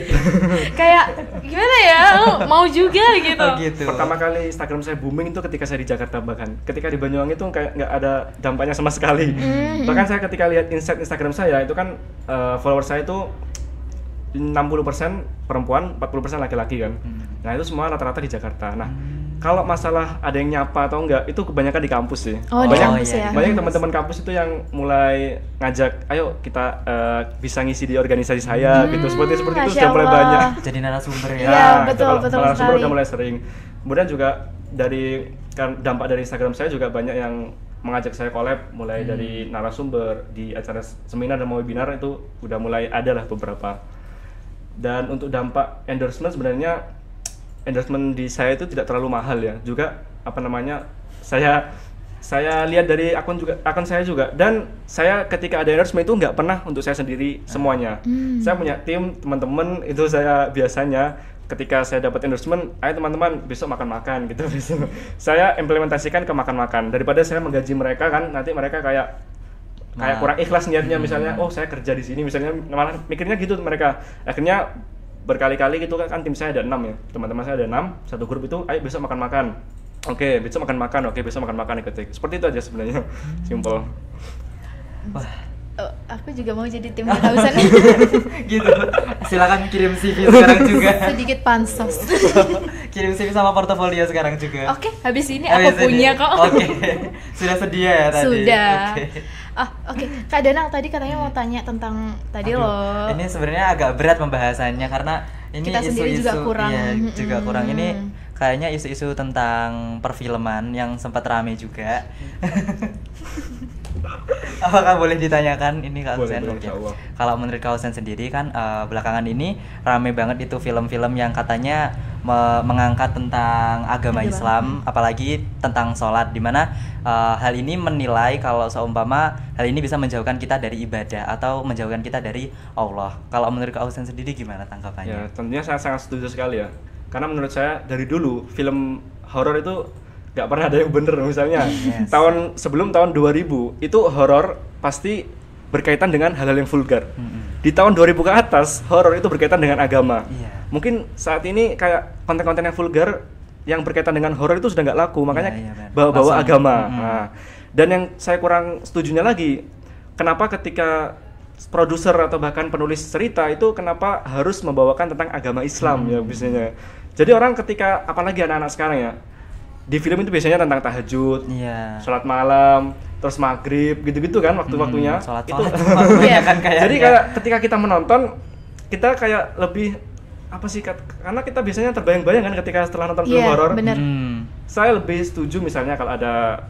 Kayak gimana ya? mau juga oh, gitu. Oh, gitu. Pertama kali Instagram saya booming itu ketika saya di Jakarta bahkan. Ketika di Banyuwangi itu kayak nggak ada dampaknya sama sekali. Hmm. Bahkan saya ketika lihat insight Instagram saya itu kan uh, follower saya itu 60% perempuan, 40% laki-laki kan. Hmm. Nah, itu semua rata-rata di Jakarta. Nah, hmm kalau masalah ada yang nyapa atau enggak itu kebanyakan di kampus sih. Oh, banyak, di kampus ya? Banyak teman-teman kampus itu yang mulai ngajak, ayo kita uh, bisa ngisi di organisasi saya hmm, gitu. Seperti seperti itu sudah mulai banyak. Jadi narasumber ya. Iya, nah, betul, gitu betul narasumber sekali. udah mulai sering. Kemudian juga dari kan dampak dari Instagram saya juga banyak yang mengajak saya collab mulai hmm. dari narasumber di acara seminar dan webinar itu udah mulai ada lah beberapa. Dan untuk dampak endorsement sebenarnya endorsement di saya itu tidak terlalu mahal ya juga apa namanya saya saya lihat dari akun juga akun saya juga dan saya ketika ada endorsement itu nggak pernah untuk saya sendiri semuanya hmm. saya punya tim teman-teman itu saya biasanya ketika saya dapat endorsement ayo teman-teman besok makan-makan gitu saya implementasikan ke makan-makan daripada saya menggaji mereka kan nanti mereka kayak kayak nah. kurang ikhlas niatnya misalnya hmm. oh saya kerja di sini misalnya malah mikirnya gitu mereka akhirnya berkali-kali gitu kan, kan tim saya ada enam ya teman-teman saya ada enam satu grup itu ayo besok makan-makan oke okay, besok makan-makan oke okay, besok makan-makan ketik seperti itu aja sebenarnya simple oh, aku juga mau jadi tim hausan gitu silakan kirim CV sekarang juga sedikit pansos kirim CV sama portofolio sekarang juga oke okay, habis ini habis aku ini. punya kok oke okay. sudah sedia ya tadi sudah okay. oh, oke. Okay. Kak Danang tadi katanya mau tanya tentang tadi Aduh, loh. Ini sebenarnya agak berat pembahasannya karena ini kita isu -isu, juga kurang. Iya, hmm. juga kurang. Ini kayaknya isu-isu tentang perfilman yang sempat rame juga apakah boleh ditanyakan ini Kak Hussein mungkin? Kalau menurut Kak Hussein sendiri kan uh, belakangan ini rame banget itu film-film yang katanya me mengangkat tentang agama Islam, apalagi tentang sholat, dimana uh, eh, hal ini menilai kalau seumpama hal ini bisa menjauhkan kita dari ibadah atau menjauhkan kita dari Allah. Kalau menurut Kak Hussein sendiri gimana tanggapannya? Ya, tentunya saya sangat setuju sekali ya, karena menurut saya dari dulu film horor itu nggak pernah ada yang bener misalnya yes. tahun sebelum tahun 2000 itu horor pasti berkaitan dengan hal-hal yang vulgar mm -hmm. di tahun 2000 ke atas horor itu berkaitan dengan agama yeah. mungkin saat ini kayak konten-konten yang vulgar yang berkaitan dengan horor itu sudah nggak laku makanya iya, iya, bawa-bawa yeah, yeah, agama mm -hmm. nah, dan yang saya kurang setujunya lagi kenapa ketika produser atau bahkan penulis cerita itu kenapa harus membawakan tentang agama Islam hmm. ya biasanya. Jadi orang ketika apalagi anak-anak sekarang ya, di film itu biasanya tentang tahajud, yeah. sholat malam, terus maghrib gitu-gitu kan waktu-waktunya. Hmm, sholat, itu sholat kan kayak. Jadi kayak ketika kita menonton kita kayak lebih apa sih karena kita biasanya terbayang-bayang kan ketika setelah nonton film iya, horor. Hmm. Saya lebih setuju misalnya kalau ada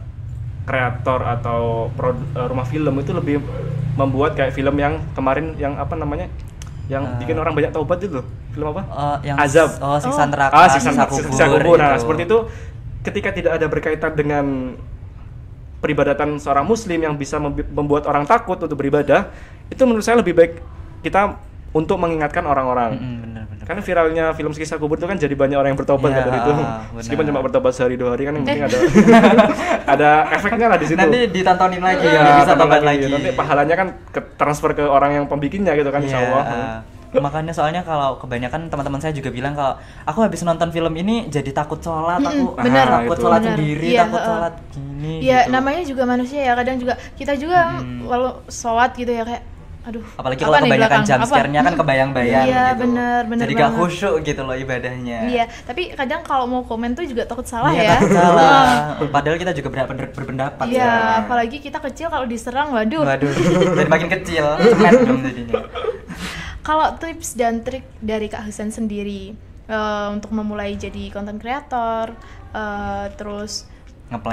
kreator atau eh, rumah film itu lebih membuat kayak film yang kemarin yang apa namanya yang uh, bikin orang banyak taubat itu loh film apa uh, yang azab oh siksa neraka oh, siksa, kubur, siksa kubur. nah seperti itu ketika tidak ada berkaitan dengan peribadatan seorang muslim yang bisa membuat orang takut untuk beribadah itu menurut saya lebih baik kita untuk mengingatkan orang-orang mm -hmm, karena viralnya film kisah kubur itu kan jadi banyak orang yang bertobat yeah, kan itu ah, meskipun cuma bertobat sehari dua hari kan yang penting ada ada efeknya lah di situ nanti ditontonin lagi ya, bisa tobat lagi, lagi. nanti pahalanya kan ke transfer ke orang yang pembikinnya gitu kan yeah, insya iya, Allah ah makanya soalnya kalau kebanyakan teman-teman saya juga bilang kalau aku habis nonton film ini jadi takut sholat mm -mm, aku bener, ah, iya, takut gitu. sholat bener. sendiri ya, takut sholat uh, gini ya gitu. namanya juga manusia ya kadang juga kita juga hmm. walau sholat gitu ya kayak aduh apalagi kalau kebanyakan jam scare-nya kan kebayang-bayang iya, gitu bener, bener jadi gak khusyuk gitu loh ibadahnya iya tapi kadang kalau mau komen tuh juga takut salah iya, ya takut salah padahal kita juga berpendapat berpendapat iya ya. apalagi kita kecil kalau diserang waduh waduh jadi makin kecil dong jadinya kalau tips dan trik dari Kak Husen sendiri uh, untuk memulai jadi konten kreator, uh, eh, terus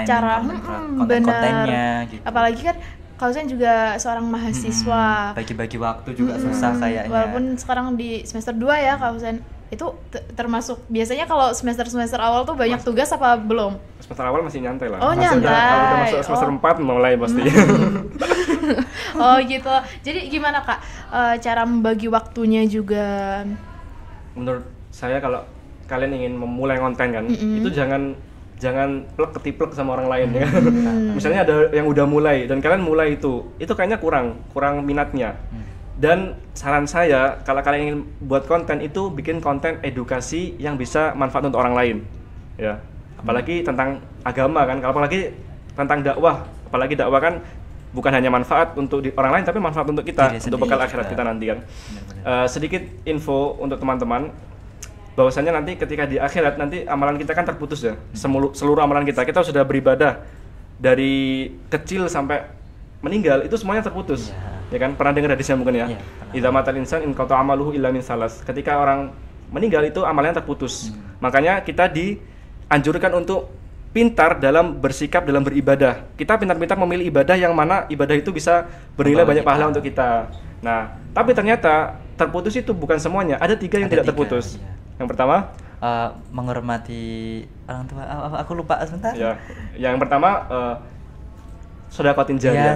cara konten, hmm, gitu. Apalagi kan kalau saya juga seorang mahasiswa. bagi bagi-bagi waktu juga hmm, susah kayaknya. Walaupun sekarang di semester 2 ya kalau saya itu termasuk biasanya kalau semester semester awal tuh banyak Mas, tugas apa belum semester awal masih nyantai lah oh masih nyantai udah, udah masuk semester oh. 4 mulai pasti hmm. oh gitu jadi gimana kak eh, cara membagi waktunya juga menurut saya kalau kalian ingin memulai konten kan mm -hmm. itu jangan jangan plek ketiplek sama orang lain ya. Hmm. Misalnya ada yang udah mulai dan kalian mulai itu, itu kayaknya kurang, kurang minatnya. Hmm. Dan saran saya, kalau kalian ingin buat konten itu bikin konten edukasi yang bisa manfaat untuk orang lain. Ya. Apalagi hmm. tentang agama kan, kalau apalagi tentang dakwah, apalagi dakwah kan bukan hanya manfaat untuk di, orang lain tapi manfaat untuk kita, Jadi, untuk bekal akhirat kita nanti kan. Benar, Uh, eh, sedikit info untuk teman-teman bahwasanya nanti ketika di akhirat nanti amalan kita kan terputus ya. hmm. seluruh amalan kita, kita sudah beribadah dari kecil sampai meninggal itu semuanya terputus ya, ya kan pernah dengar hadisnya mungkin ya yeah, iya, matal insan in qata amaluhu illa min salas ketika orang meninggal itu amalnya terputus hmm. makanya kita dianjurkan untuk pintar dalam bersikap dalam beribadah kita pintar-pintar memilih ibadah yang mana ibadah itu bisa bernilai Membalik banyak kita. pahala untuk kita nah tapi ternyata terputus itu bukan semuanya ada tiga yang tidak tiga, terputus ya. yang pertama uh, menghormati orang tua ah, ah, aku lupa sebentar ya yang pertama uh, Iya,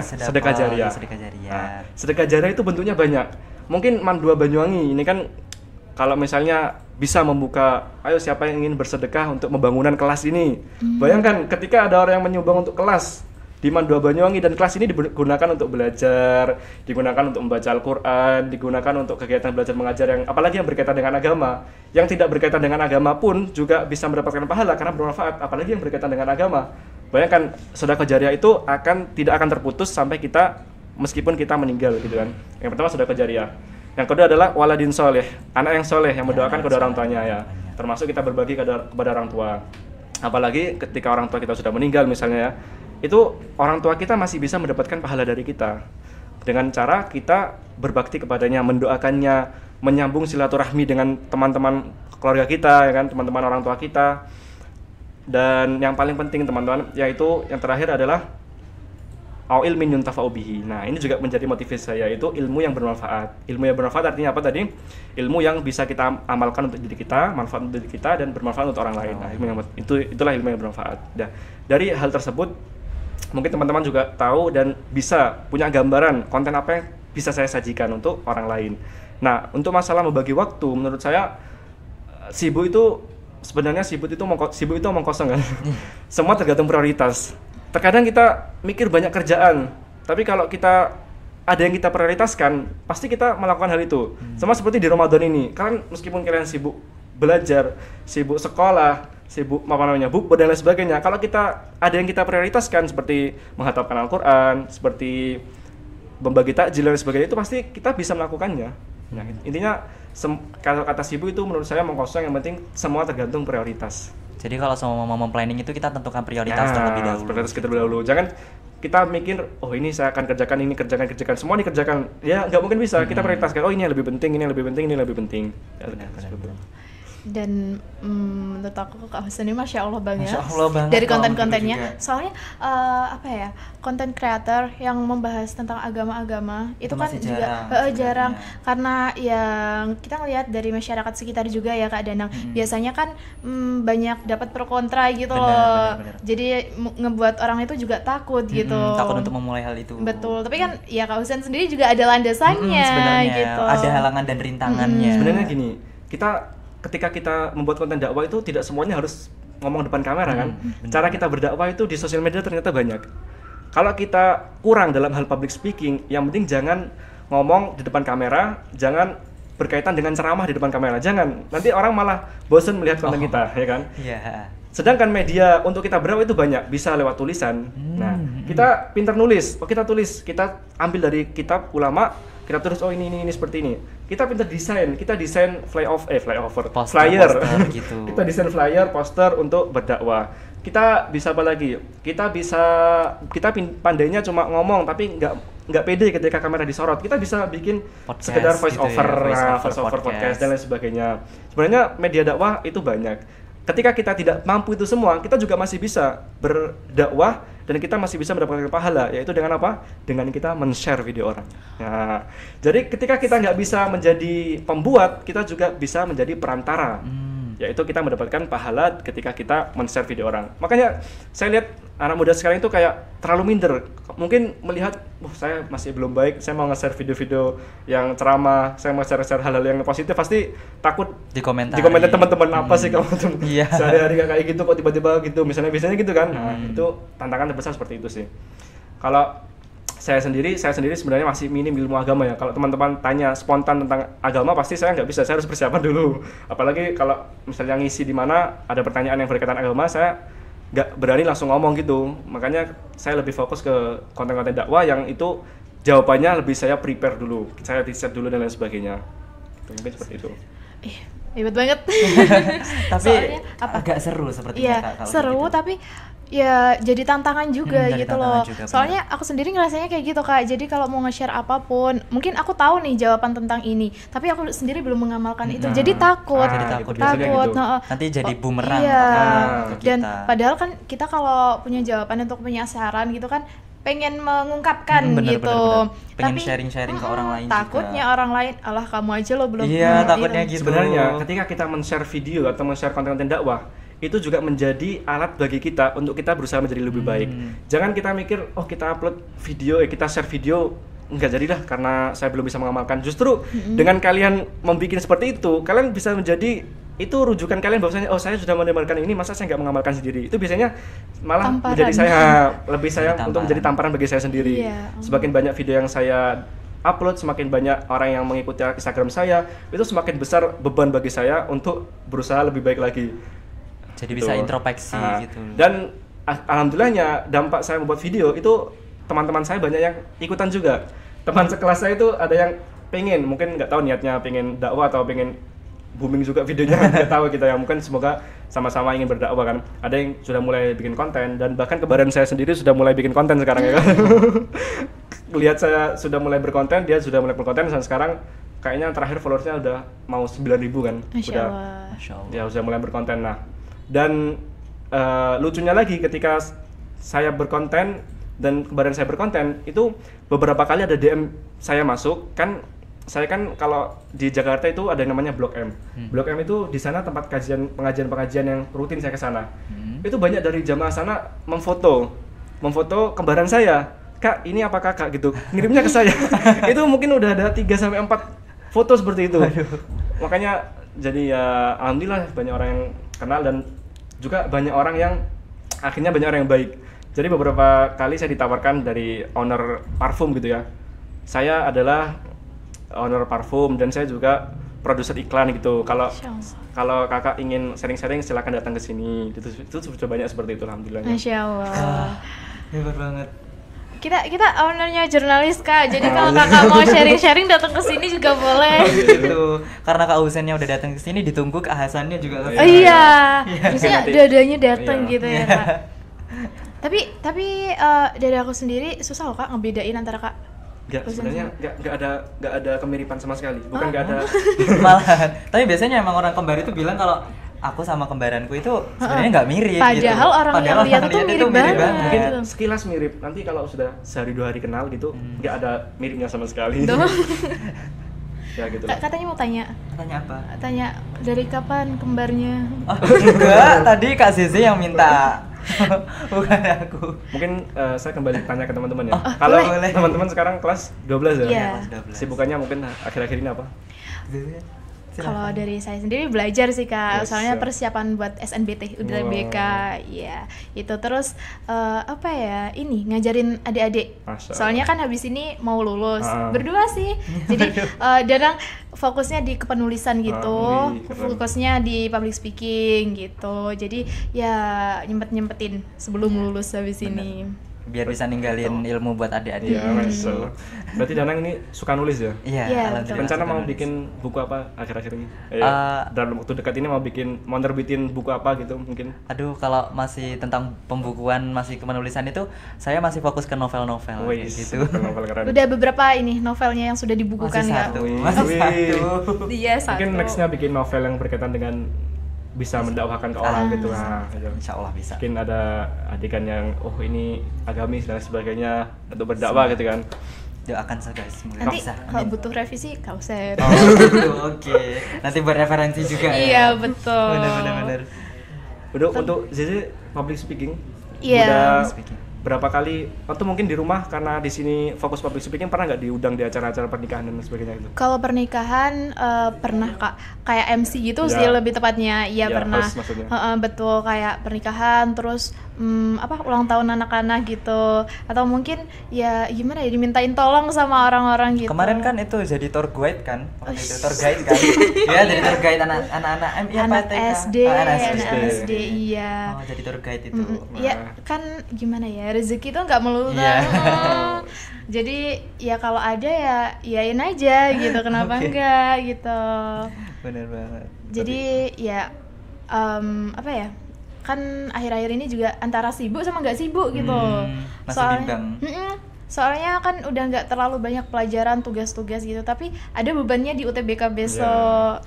sedekah jariah, ya, sedekah, jariah. Sedekah jariah. Nah, sedekah jariah itu bentuknya banyak. Mungkin Mandua Banyuwangi ini kan kalau misalnya bisa membuka, ayo siapa yang ingin bersedekah untuk pembangunan kelas ini. Hmm. Bayangkan ketika ada orang yang menyumbang untuk kelas, di Mandua Banyuwangi dan kelas ini digunakan untuk belajar, digunakan untuk membaca Al-Qur'an, digunakan untuk kegiatan belajar mengajar yang apalagi yang berkaitan dengan agama. Yang tidak berkaitan dengan agama pun juga bisa mendapatkan pahala karena bermanfaat, apalagi yang berkaitan dengan agama. Bayangkan sedekah jariah itu akan tidak akan terputus sampai kita meskipun kita meninggal gitu kan. Yang pertama sedekah jariah. Yang kedua adalah waladin soleh, anak yang soleh yang mendoakan ya, kepada orang tuanya ya. Termasuk kita berbagi kepada, kepada orang tua. Apalagi ketika orang tua kita sudah meninggal misalnya ya, itu orang tua kita masih bisa mendapatkan pahala dari kita dengan cara kita berbakti kepadanya, mendoakannya, menyambung silaturahmi dengan teman-teman keluarga kita, ya kan, teman-teman orang tua kita. Dan yang paling penting teman-teman yaitu yang terakhir adalah awil min yuntafa'u Nah, ini juga menjadi motivasi saya yaitu ilmu yang bermanfaat. Ilmu yang bermanfaat artinya apa tadi? Ilmu yang bisa kita amalkan untuk diri kita, manfaat untuk diri kita dan bermanfaat untuk orang lain. Nah, itu itulah ilmu yang bermanfaat. Nah, dari hal tersebut mungkin teman-teman juga tahu dan bisa punya gambaran konten apa yang bisa saya sajikan untuk orang lain. Nah, untuk masalah membagi waktu, menurut saya eh, sibuk itu sebenarnya sibuk itu mongko, sibuk itu omong kosong kan. Semua tergantung prioritas. Terkadang kita mikir banyak kerjaan, tapi kalau kita ada yang kita prioritaskan, pasti kita melakukan hal itu. Hmm. Sama seperti di Ramadan ini. kan meskipun kalian sibuk belajar, sibuk sekolah, sibuk apa namanya bubur dan lain sebagainya kalau kita ada yang kita prioritaskan seperti menghatapkan Al-Quran seperti membagi takjil dan sebagainya itu pasti kita bisa melakukannya nah, hmm. intinya kalau kata sibuk itu menurut saya mengkosong yang penting semua tergantung prioritas jadi kalau sama mama memplanning itu kita tentukan prioritas nah, terlebih dahulu prioritas kita terlebih dahulu jangan kita mikir oh ini saya akan kerjakan ini kerjakan kerjakan semua dikerjakan ya nggak mungkin bisa hmm. kita prioritaskan oh ini yang lebih penting ini yang lebih penting ini yang lebih penting ya, benar, benar, benar dan mm, menurut aku Kak Hussein ini masya Allah banget, masya Allah banget dari konten-kontennya soalnya uh, apa ya konten kreator yang membahas tentang agama-agama itu, itu kan jarang, juga uh, jarang karena yang kita ngelihat dari masyarakat sekitar juga ya Kak Danang hmm. biasanya kan mm, banyak dapat pro kontra gitu benar, loh benar, benar. jadi ngebuat orang itu juga takut hmm, gitu takut untuk memulai hal itu betul tapi kan ya Kak Husen sendiri juga ada landasannya hmm, gitu ada halangan dan rintangannya hmm. sebenarnya gini kita ketika kita membuat konten dakwah itu tidak semuanya harus ngomong depan kamera kan. Hmm. Cara kita berdakwah itu di sosial media ternyata banyak. Kalau kita kurang dalam hal public speaking, yang penting jangan ngomong di depan kamera, jangan berkaitan dengan ceramah di depan kamera. Jangan. Nanti orang malah bosen melihat konten oh. kita, ya kan? Yeah. Sedangkan media untuk kita berdakwah itu banyak, bisa lewat tulisan. Nah, hmm. Nah, kita hmm. pintar nulis, oh kita tulis, kita ambil dari kitab ulama, kita terus oh ini ini ini seperti ini. Kita pinter desain, kita desain fly off, eh over poster, flyer poster, gitu. kita desain flyer, poster untuk berdakwah. Kita bisa apa lagi? Kita bisa kita pandainya cuma ngomong tapi nggak nggak pede ketika kamera disorot. Kita bisa bikin podcast, sekedar voice gitu over, ya, voice, over over podcast. podcast dan lain sebagainya. Sebenarnya media dakwah itu banyak. Ketika kita tidak mampu itu semua, kita juga masih bisa berdakwah dan kita masih bisa mendapatkan pahala yaitu dengan apa dengan kita men-share video orang nah jadi ketika kita nggak bisa menjadi pembuat kita juga bisa menjadi perantara hmm yaitu kita mendapatkan pahala ketika kita men-share video orang. Makanya saya lihat anak muda sekarang itu kayak terlalu minder. Mungkin melihat, oh, saya masih belum baik, saya mau nge-share video-video yang ceramah, saya mau share-share hal-hal yang positif." Pasti takut di komentar. Di komentar teman-teman hmm. apa sih hmm. kamu tuh? yeah. Sehari-hari kayak gitu kok tiba-tiba gitu. Misalnya biasanya gitu kan. Nah, hmm. itu tantangan terbesar seperti itu sih. Kalau saya sendiri saya sendiri sebenarnya masih minim ilmu agama ya kalau teman-teman tanya spontan tentang agama pasti saya nggak bisa saya harus persiapan dulu apalagi kalau misalnya ngisi di mana ada pertanyaan yang berkaitan agama saya nggak berani langsung ngomong gitu makanya saya lebih fokus ke konten-konten dakwah yang itu jawabannya lebih saya prepare dulu saya riset dulu dan lain sebagainya mungkin seperti itu iya ribet banget tapi Soalnya, apa? agak seru seperti ya, Iya seru gitu. tapi ya jadi tantangan juga hmm, gitu loh. Juga, Soalnya benar. aku sendiri ngerasanya kayak gitu kak. Jadi kalau mau nge-share apapun, mungkin aku tahu nih jawaban tentang ini, tapi aku sendiri belum mengamalkan itu. Hmm. jadi takut, ah, jadi takut, takut. Gitu. Nah, Nanti jadi bumerang. Iya. Dan padahal kan kita kalau punya jawaban untuk punya saran gitu kan, pengen mengungkapkan hmm, bener, gitu. Bener, bener. Pengen sharing-sharing ke orang ah, lain. Takutnya juga. orang lain, Allah kamu aja lo belum. Iya, takutnya gitu. Sebenarnya ketika kita men-share video atau men-share konten-konten dakwah, itu juga menjadi alat bagi kita untuk kita berusaha menjadi lebih baik. Hmm. Jangan kita mikir, oh kita upload video, eh kita share video nggak jadilah karena saya belum bisa mengamalkan. Justru mm-hmm. dengan kalian membuat seperti itu, kalian bisa menjadi itu rujukan kalian bahwasanya oh saya sudah menemukan ini masa saya nggak mengamalkan sendiri itu biasanya malah tamparan. menjadi saya lebih saya untuk menjadi tamparan bagi saya sendiri yeah. Mm. semakin banyak video yang saya upload semakin banyak orang yang mengikuti Instagram saya itu semakin besar beban bagi saya untuk berusaha lebih baik lagi jadi gitu. bisa introspeksi nah, gitu dan alhamdulillahnya dampak saya membuat video itu teman-teman saya banyak yang ikutan juga teman sekelas saya itu ada yang pengen mungkin nggak tahu niatnya pengen dakwah atau pengen booming juga videonya kan, nggak tahu kita gitu ya mungkin semoga sama-sama ingin berdakwah kan ada yang sudah mulai bikin konten dan bahkan kebaran saya sendiri sudah mulai bikin konten sekarang ya kan lihat saya sudah mulai berkonten dia sudah mulai berkonten dan sekarang kayaknya terakhir followersnya udah mau ribu kan Masya sudah Allah. ya sudah mulai berkonten nah dan uh, lucunya lagi ketika saya berkonten dan kemarin saya berkonten itu beberapa kali ada DM saya masuk kan saya kan kalau di Jakarta itu ada yang namanya Blok M. Hmm. Blok M itu di sana tempat kajian pengajian-pengajian yang rutin saya ke sana. Hmm. Itu banyak dari jamaah sana memfoto, memfoto kembaran saya. Kak, ini apa kak gitu? Ngirimnya ke saya. itu mungkin udah ada 3 sampai empat foto seperti itu. Aduh. Makanya jadi ya alhamdulillah banyak orang yang kenal dan juga banyak orang yang akhirnya banyak orang yang baik. Jadi beberapa kali saya ditawarkan dari owner parfum gitu ya. Saya adalah owner parfum dan saya juga produser iklan gitu. Kalau kalau kakak ingin sharing-sharing silahkan datang ke sini. Itu itu sudah banyak seperti itu alhamdulillah. Masya Allah. Ah, hebat banget. Kita kita ownernya jurnalis kak. Jadi kalau kakak mau sharing-sharing datang ke sini juga boleh. Oh, gitu. Karena kak Husennya udah datang ke sini ditunggu kak Hasannya juga. Oh, iya. Biasanya iya, dua-duanya datang iya. gitu ya iya. kak. tapi tapi uh, dari aku sendiri susah loh kak ngebedain antara kak Gak, sebenarnya gak, gak ada gak ada kemiripan sama sekali. Bukan oh. gak ada malahan. Tapi biasanya emang orang kembar itu bilang kalau aku sama kembaranku itu sebenarnya nggak mirip gitu. padahal gitu. orang padahal yang lihat itu mirip, itu mirip banget. banget mungkin sekilas mirip nanti kalau sudah sehari dua hari kenal gitu hmm. nggak hmm. ada miripnya sama sekali ya gitu lah. katanya mau tanya tanya apa tanya dari kapan kembarnya oh, enggak tadi kak Zizi yang minta bukan aku mungkin uh, saya kembali tanya ke teman-teman ya oh, kalau teman-teman sekarang kelas 12 ya yeah. Iya. sibukannya mungkin akhir-akhir ini apa kalau dari saya sendiri belajar sih kak, yes, soalnya sir. persiapan buat SNBT udah wow. BK, ya itu terus uh, apa ya ini ngajarin adik-adik. Soalnya kan habis ini mau lulus uh. berdua sih, jadi uh, jarang fokusnya di kepenulisan ah, gitu, uh, fokusnya di public speaking gitu, jadi ya nyempet nyempetin sebelum iya. lulus habis Bener. ini biar bisa ninggalin betul. ilmu buat adik-adik. Iya, -adik. So. Berarti Danang ini suka nulis ya? Iya, yeah, iya, yeah Rencana mau nulis. bikin buku apa akhir-akhir ini? Eh, uh, dalam waktu dekat ini mau bikin mau nerbitin buku apa gitu mungkin? Aduh, kalau masih tentang pembukuan, masih ke penulisan itu saya masih fokus ke novel-novel oh, yes, gitu. Novel keren. Udah beberapa ini novelnya yang sudah dibukukan satu, ya? Masih satu. Iya, satu. Mungkin nextnya bikin novel yang berkaitan dengan bisa mendakwahkan ke orang gitu ah, nah, bisa, nah gitu. Insya Allah bisa mungkin ada adegan yang oh ini agamis dan sebagainya atau berdakwah gitu kan doakan saja semoga nanti bisa. kalau butuh revisi kau share oh, gitu. oke okay. nanti berreferensi referensi juga ya. iya ya. betul benar benar untuk Zizi public speaking yeah. Iya. public speaking berapa kali atau mungkin di rumah karena di sini fokus public speaking pernah nggak diundang di acara-acara pernikahan dan sebagainya itu? Kalau pernikahan uh, pernah kak kayak MC gitu ya. sih lebih tepatnya ya, ya pernah uh, betul kayak pernikahan terus um, apa ulang tahun anak-anak gitu atau mungkin ya gimana ya dimintain tolong sama orang-orang gitu kemarin kan itu jadi tour guide kan jadi tour guide kan ya jadi tour guide anak-anak MI anak SD anak SD iya jadi tour guide ah, iya. oh, itu ya kan gimana ya rezeki tuh nggak melulu yeah. Iya. jadi ya kalau ada ya yain aja gitu kenapa okay. enggak gitu benar banget jadi Tapi... ya um, apa ya kan akhir-akhir ini juga antara sibuk sama nggak sibuk gitu hmm, soalnya bimbang. soalnya kan udah nggak terlalu banyak pelajaran tugas-tugas gitu tapi ada bebannya di UTBK besok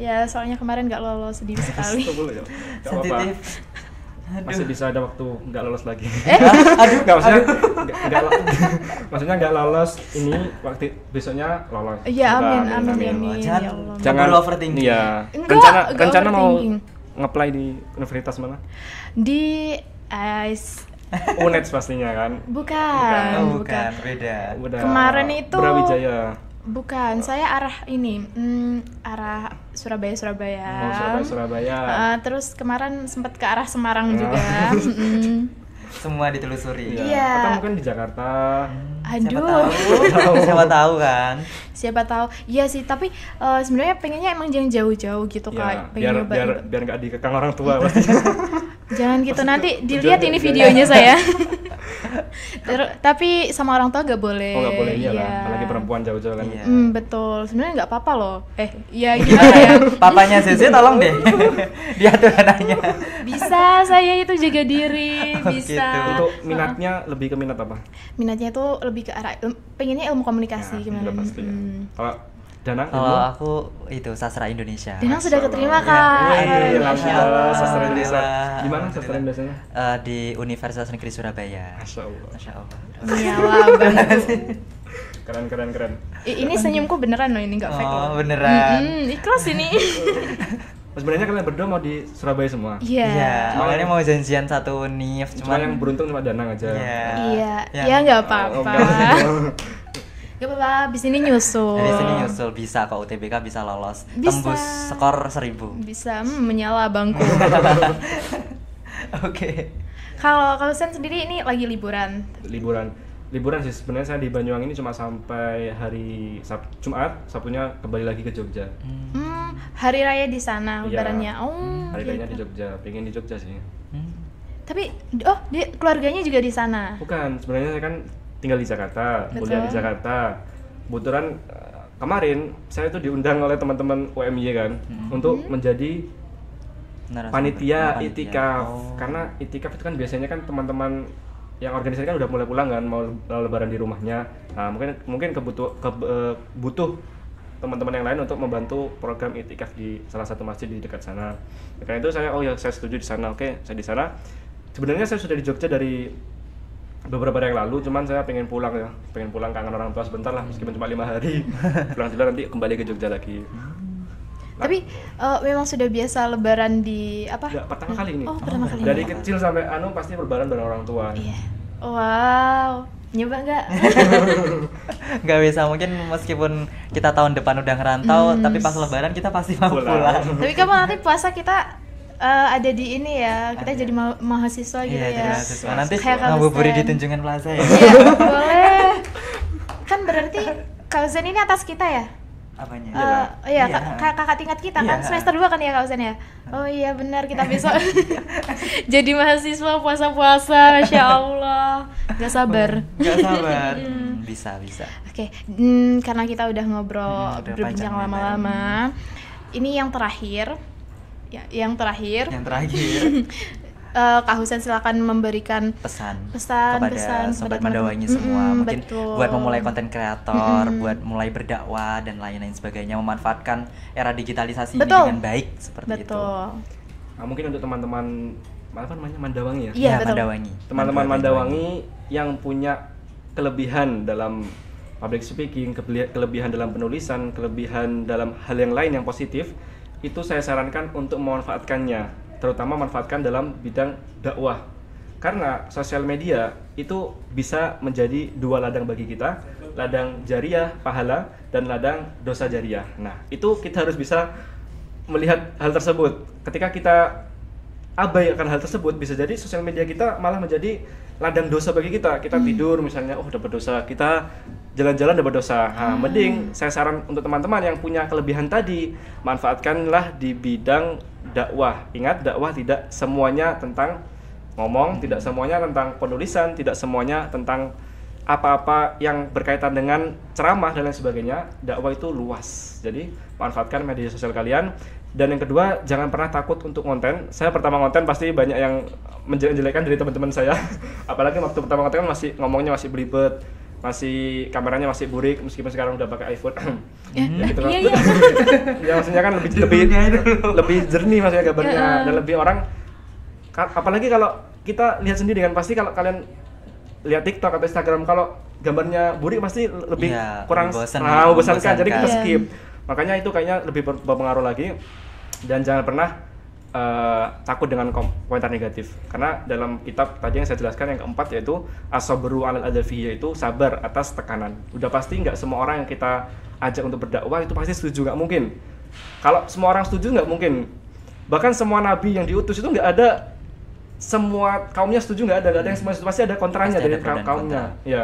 ya, ya soalnya kemarin nggak lolos sedih sekali ya. sensitif Aduh. masih bisa ada waktu nggak lolos lagi. Eh? aduh, nggak maksudnya nggak maksudnya nggak lolos ini waktu besoknya lolos. Iya, amin, amin, amin, amin. ya Allah. jangan overthinking. Iya. rencana enggak rencana mau ngeplay di universitas mana? Di uh, eh, Unet pastinya kan? Bukan, bukan, oh, bukan. bukan. Beda. Udah, Kemarin itu Brawijaya. Bukan, oh. saya arah ini, hmm, arah Surabaya Surabaya. Oh, Surabaya Surabaya. Uh, terus kemarin sempat ke arah Semarang oh. juga. Semua ditelusuri. Iya. Ya. mungkin di Jakarta. Aduh. Siapa tahu, siapa tahu kan. Siapa tahu. Iya sih, tapi uh, sebenarnya pengennya emang jangan jauh-jauh gitu ya, kak. Pengen biar biar biar nggak dikekang orang tua. jangan gitu nanti dilihat ini videonya saya ter tapi sama orang tua gak boleh. Oh gak boleh iya lah. Kan? Iya. Apalagi perempuan jauh-jauh kan. Yeah. Mm, betul. Sebenarnya gak apa-apa loh. Eh iya gitu ya? Papanya Sisi tolong deh. Dia tuh anaknya. Bisa saya itu jaga diri. Bisa. Gitu. Untuk minatnya uh -huh. lebih ke minat apa? Minatnya itu lebih ke arah pengennya ilmu komunikasi ya, gimana? Udah pasti. Ya. Hmm. Kalau Danang Kalau oh, aku itu sastra Indonesia. Danang sudah keterima kak. Iya, iya, iya alhamdulillah sastra Indonesia. Gimana sastra Indonesia? Uh, eh, di Universitas Negeri Surabaya. Masya Allah. Masya Allah. Iya, keren keren keren. I, ini senyumku beneran loh ini nggak oh, fake. Oh beneran. Mm -hmm, ikhlas ini. sebenarnya kalian berdua mau di Surabaya semua. Iya. Yeah. Yeah. Awalnya mau janjian satu nif. Cuma yang beruntung cuma Danang aja. Iya. Yeah. Iya, yeah. Ya nggak oh, apa-apa. Gak apa-apa, abis ini nyusul. Abis ini nyusul bisa kok UTBK bisa lolos. Bisa. Tembus skor seribu. Bisa hmm, menyala bangku. Oke. okay. Kalau kalau Sen sendiri ini lagi liburan. Liburan. Liburan sih sebenarnya saya di Banyuwangi ini cuma sampai hari Sab Jumat, Sabtunya kembali lagi ke Jogja. Hmm, hmm hari raya di sana ya, Oh. Hari gitu. raya di Jogja, pengen di Jogja sih. Hmm. Tapi oh, dia keluarganya juga di sana. Bukan, sebenarnya saya kan tinggal di Jakarta, Betul. kuliah di Jakarta. Kebetulan eh, kemarin saya itu diundang oleh teman-teman UMY kan hmm. untuk hmm. menjadi Narasumber. Oh, panitia itikaf oh. karena itikaf itu kan biasanya kan teman-teman yang organisasi kan udah mulai pulang kan mau lebaran di rumahnya. Nah, mungkin mungkin kebutuh ke, eh, butuh teman-teman yang lain untuk membantu program itikaf di salah satu masjid di dekat sana. Karena itu saya oh ya saya setuju di sana. Oke, saya di sana. Sebenarnya saya sudah di Jogja dari beberapa hari yang lalu cuman saya pengen pulang ya pengen pulang kangen orang tua sebentar lah meskipun cuma lima hari pulang dulu nanti kembali ke Jogja lagi Nah. Tapi uh, memang sudah biasa lebaran di apa? Ya, pertama hmm. kali ini. Oh, pertama oh, kali. Dari ini. kecil sampai anu pasti lebaran dengan orang tua. Iya. Wow. Nyoba nggak? nggak bisa mungkin meskipun kita tahun depan udah ngerantau, hmm. tapi pas lebaran kita pasti mau pulang. pulang. tapi kamu nanti puasa kita uh, ada di ini ya kita ada. jadi ma mahasiswa gitu iya, ya mahasiswa. nanti ngabuburit di Tunjungan Plaza ya, iya, boleh kan berarti kausen ini atas kita ya apanya uh, iya, iya. kakak tingkat kita iya. kan semester dua kan ya kausen ya oh iya benar kita besok jadi mahasiswa puasa-puasa masya allah nggak sabar hmm, nggak sabar hmm. Hmm, bisa bisa oke okay. hmm, karena kita udah ngobrol hmm, udah berbincang lama-lama ini yang terakhir ya yang terakhir yang terakhir uh, Kak Husen silakan memberikan pesan, pesan kepada pesan, sobat madawanya semua mm, mungkin betul. buat memulai konten kreator, mm. buat mulai berdakwah dan lain-lain sebagainya memanfaatkan era digitalisasi betul. ini dengan baik seperti betul. itu. Nah, mungkin untuk teman-teman apa namanya Mandawangi ya? Iya, ya, Mandawangi. Teman-teman Mandawangi yang punya kelebihan dalam public speaking, kelebihan dalam penulisan, kelebihan dalam hal yang lain yang positif, itu saya sarankan untuk memanfaatkannya terutama manfaatkan dalam bidang dakwah karena sosial media itu bisa menjadi dua ladang bagi kita ladang jariah pahala dan ladang dosa jariah nah itu kita harus bisa melihat hal tersebut ketika kita abai akan hal tersebut bisa jadi sosial media kita malah menjadi ladang dosa bagi kita kita hmm. tidur misalnya oh dapat dosa kita jalan-jalan dapat dosa. Nah, hmm. mending saya saran untuk teman-teman yang punya kelebihan tadi, manfaatkanlah di bidang dakwah. Ingat dakwah tidak semuanya tentang ngomong, hmm. tidak semuanya tentang penulisan, tidak semuanya tentang apa-apa yang berkaitan dengan ceramah dan lain sebagainya. Dakwah itu luas. Jadi, manfaatkan media sosial kalian. Dan yang kedua, jangan pernah takut untuk konten. Saya pertama konten pasti banyak yang menjelek-jelekan dari teman-teman saya. Apalagi waktu pertama konten kan masih ngomongnya masih beribet masih kameranya masih burik meskipun sekarang udah pakai iPhone. Ya. ya, gitu Iya, kan. iya. ya maksudnya kan lebih lebih lebih jernih maksudnya gambarnya ya, dan lebih orang apalagi kalau kita lihat sendiri kan pasti kalau kalian lihat TikTok atau Instagram kalau gambarnya burik pasti lebih ya, kurang mau nah, jadi kita skip. Makanya itu kayaknya lebih berpengaruh lagi dan jangan pernah uh, takut dengan komentar negatif karena dalam kitab tadi yang saya jelaskan yang keempat yaitu asobru alal adafi itu sabar atas tekanan udah pasti nggak semua orang yang kita ajak untuk berdakwah itu pasti setuju nggak mungkin kalau semua orang setuju nggak mungkin bahkan semua nabi yang diutus itu nggak ada semua kaumnya setuju nggak ada nggak ada yang semua setuju pasti ada kontranya pasti dari kaum kaumnya kontra. ya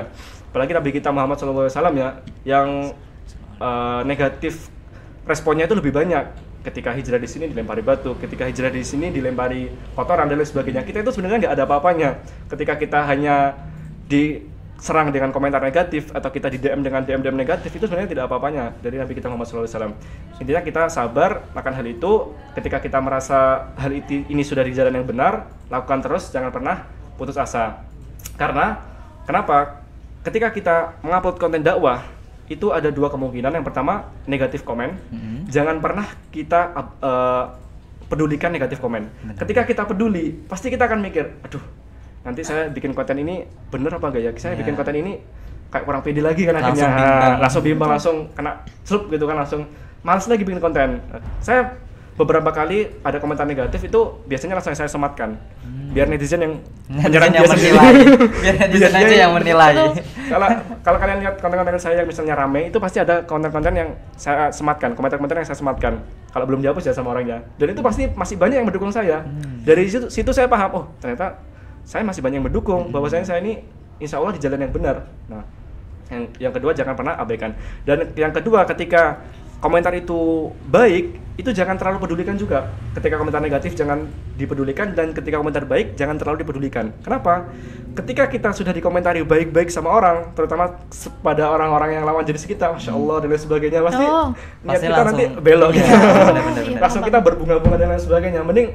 apalagi nabi kita Muhammad SAW ya yang uh, negatif responnya itu lebih banyak ketika hijrah di sini dilempari batu, ketika hijrah di sini dilempari kotoran dan lain sebagainya. Kita itu sebenarnya nggak ada apa-apanya. Ketika kita hanya diserang dengan komentar negatif atau kita di DM dengan DM DM negatif itu sebenarnya tidak apa-apanya dari Nabi kita Muhammad SAW. Intinya kita sabar makan hal itu. Ketika kita merasa hal itu ini sudah di jalan yang benar, lakukan terus, jangan pernah putus asa. Karena kenapa? Ketika kita mengupload konten dakwah, itu ada dua kemungkinan. Yang pertama, negatif komen. Mm-hmm. Jangan pernah kita uh, uh pedulikan negatif komen. Mm-hmm. Ketika kita peduli, pasti kita akan mikir, aduh, nanti saya ah. bikin konten ini bener apa enggak ya? Saya yeah. bikin ya. konten ini kayak kurang pede lagi kan langsung akhirnya langsung bimbang langsung kena slup gitu kan langsung males lagi bikin konten. Saya beberapa kali ada komentar negatif itu biasanya langsung saya sematkan. Hmm biar netizen yang netizen yang menilai biar netizen aja yang menilai kalau kalau kalian lihat konten-konten saya yang misalnya rame itu pasti ada konten-konten yang saya sematkan komentar-komentar yang saya sematkan kalau belum dihapus ya sama orangnya dan itu pasti masih banyak yang mendukung saya hmm. dari situ, situ saya paham oh ternyata saya masih banyak yang mendukung bahwa hmm. bahwasanya saya ini insya Allah di jalan yang benar nah yang, yang kedua jangan pernah abaikan dan yang kedua ketika komentar itu baik itu jangan terlalu pedulikan juga ketika komentar negatif jangan dipedulikan dan ketika komentar baik jangan terlalu dipedulikan kenapa ketika kita sudah dikomentari baik-baik sama orang terutama pada orang-orang yang lawan jenis kita masya allah dan lain sebagainya pasti oh. niat kita nanti belok ya, langsung kita berbunga-bunga dan lain sebagainya mending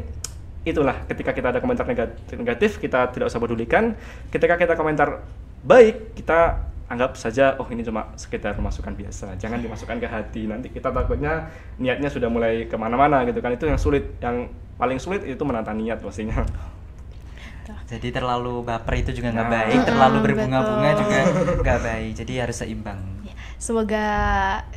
itulah ketika kita ada komentar negatif kita tidak usah pedulikan ketika kita komentar baik kita anggap saja oh ini cuma sekedar masukan biasa jangan dimasukkan ke hati nanti kita takutnya niatnya sudah mulai kemana-mana gitu kan itu yang sulit yang paling sulit itu menata niat pastinya jadi terlalu baper itu juga nggak nah. baik terlalu berbunga-bunga juga nggak baik jadi harus seimbang Semoga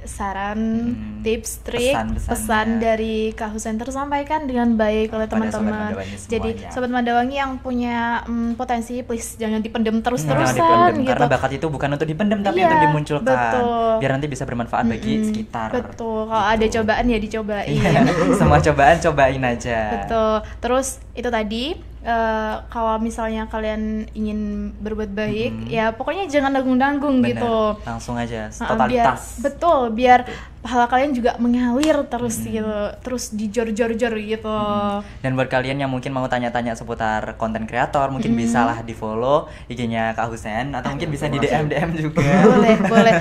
saran, hmm, tips, trik, pesan, pesan dari Kak Center sampaikan dengan baik oleh teman-teman. Jadi sobat Mandawangi yang punya hmm, potensi, please jangan dipendem hmm, terus-terusan gitu. Karena bakat itu bukan untuk dipendem tapi yeah, untuk dimunculkan. Betul. Biar nanti bisa bermanfaat mm -hmm. bagi sekitar. Betul. Kalau gitu. ada cobaan ya dicobain. Iya, semua cobaan cobain aja. Betul. Terus itu tadi uh, kalau misalnya kalian ingin berbuat baik mm -hmm. ya pokoknya jangan nanggung-nanggung gitu langsung aja totalitas biar, betul biar pahala kalian juga mengalir terus mm -hmm. gitu terus dijor-jor-jor gitu mm -hmm. dan buat kalian yang mungkin mau tanya-tanya seputar konten kreator mungkin mm -hmm. bisa lah di follow IG-nya Kak Husen atau Aduh, mungkin bisa di DM DM juga boleh boleh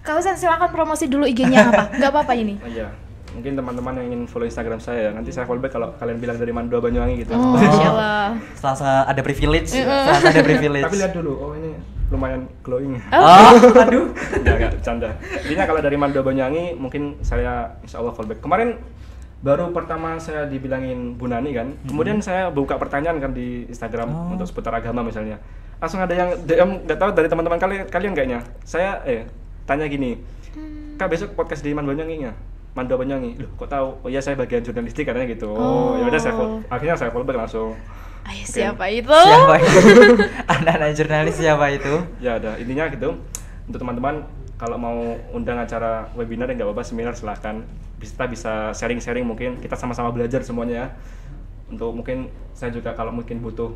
Kak Husen silakan promosi dulu IG-nya apa Gak apa-apa ini oh, iya mungkin teman-teman yang ingin follow Instagram saya nanti saya follow back kalau kalian bilang dari Mandua Banyuwangi gitu. Oh, insyaallah. Selasa ada privilege, selasa ada privilege. Tapi lihat dulu, oh ini lumayan glowing. Oh, oh aduh. Enggak, enggak, bercanda. Intinya kalau dari Mandua Banyuwangi mungkin saya insyaallah follow back. Kemarin baru pertama saya dibilangin Bunani kan, mm-hmm. kemudian saya buka pertanyaan kan di Instagram oh. untuk seputar agama misalnya. Langsung ada yang DM nggak tahu dari teman-teman kalian kalian kayaknya. Saya eh tanya gini, "Kak besok podcast di Mandua Banyuwangi-nya?" Mando Penyongi loh kok tahu oh iya saya bagian jurnalistik katanya gitu oh, ya udah saya follow, oh. akhirnya saya follow back langsung Ayo, ah, ya, okay. siapa itu siapa itu anak-anak jurnalis siapa itu ya udah intinya gitu untuk teman-teman kalau mau undang acara webinar yang nggak apa-apa seminar silahkan kita bisa sharing-sharing mungkin kita sama-sama belajar semuanya ya untuk mungkin saya juga kalau mungkin butuh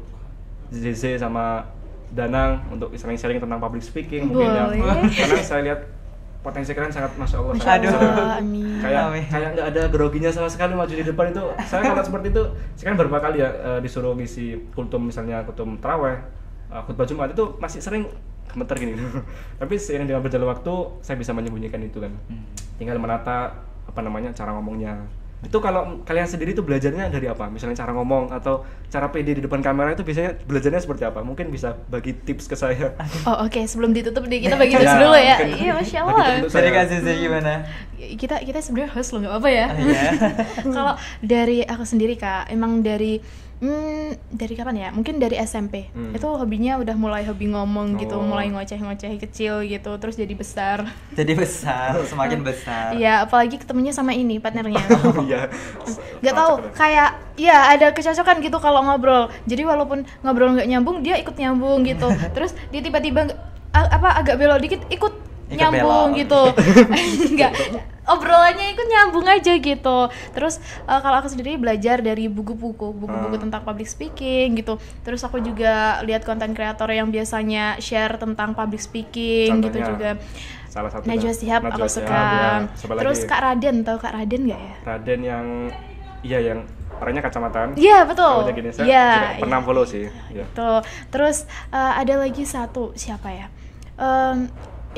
JJ sama Danang untuk sharing-sharing tentang public speaking Boleh. mungkin ya karena saya lihat potensi kalian sangat masya Allah. Masya Allah. Sangat, amin. Kayak amin. kayak nggak ada groginya sama sekali maju di depan itu. Saya kalau seperti itu, saya kan beberapa kali ya eh, disuruh ngisi kultum misalnya kultum teraweh, uh, khutbah Jumat itu masih sering gemeter gini. Tapi seiring dengan berjalan waktu, saya bisa menyembunyikan itu kan. Hmm. Tinggal menata apa namanya cara ngomongnya itu kalau kalian sendiri itu belajarnya dari apa misalnya cara ngomong atau cara PD di depan kamera itu biasanya belajarnya seperti apa mungkin bisa bagi tips ke saya oh oke okay. sebelum ditutup deh kita bagi ya, tips ya, dulu ya iya masya allah Terima kasih gimana kita kita sebenarnya host loh nggak apa ya oh, yeah. kalau dari aku sendiri kak emang dari Hmm, dari kapan ya? Mungkin dari SMP. Hmm. Itu hobinya udah mulai hobi ngomong gitu, oh. gitu, mulai ngoceh-ngoceh kecil gitu, terus jadi besar. Jadi besar, semakin besar. Iya, apalagi ketemunya sama ini partnernya. Oh, iya. Enggak tahu kayak ya ada kecocokan gitu kalau ngobrol. Jadi walaupun ngobrol nggak nyambung, dia ikut nyambung gitu. terus dia tiba-tiba apa agak belok dikit ikut nyambung gitu enggak obrolannya ikut nyambung aja gitu terus uh, kalau aku sendiri belajar dari buku-buku buku-buku ah. tentang public speaking gitu terus aku juga lihat konten kreator yang biasanya share tentang public speaking gitu Contohnya, gitu juga salah satu Najwa kan? Sihab aku suka ya. terus lagi. Kak Raden tau Kak Raden nggak ya Raden yang iya yang orangnya kacamataan. Iya yeah, betul. Iya. gini saya iya, iya. pernah yeah. follow sih. Yeah. Itu. Terus uh, ada lagi satu siapa ya? Um,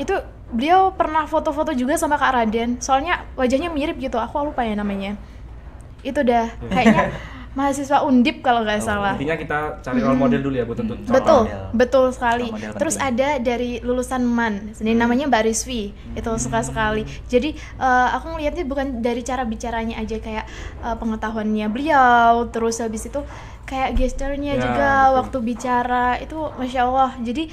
itu beliau pernah foto-foto juga sama Kak Raden. Soalnya wajahnya mirip gitu. Aku lupa ya namanya. Itu dah hmm. kayaknya mahasiswa Undip kalau nggak oh, salah. Intinya kita cari role model dulu ya buat untuk hmm. Betul, model. betul sekali. Model Terus penting. ada dari lulusan MAN, ini hmm. namanya Mbak Rizvi. Hmm. Itu suka sekali. Jadi uh, aku ngelihatnya bukan dari cara bicaranya aja kayak uh, pengetahuannya beliau. Terus habis itu kayak gesturnya ya, juga betul. waktu bicara itu masya Allah. Jadi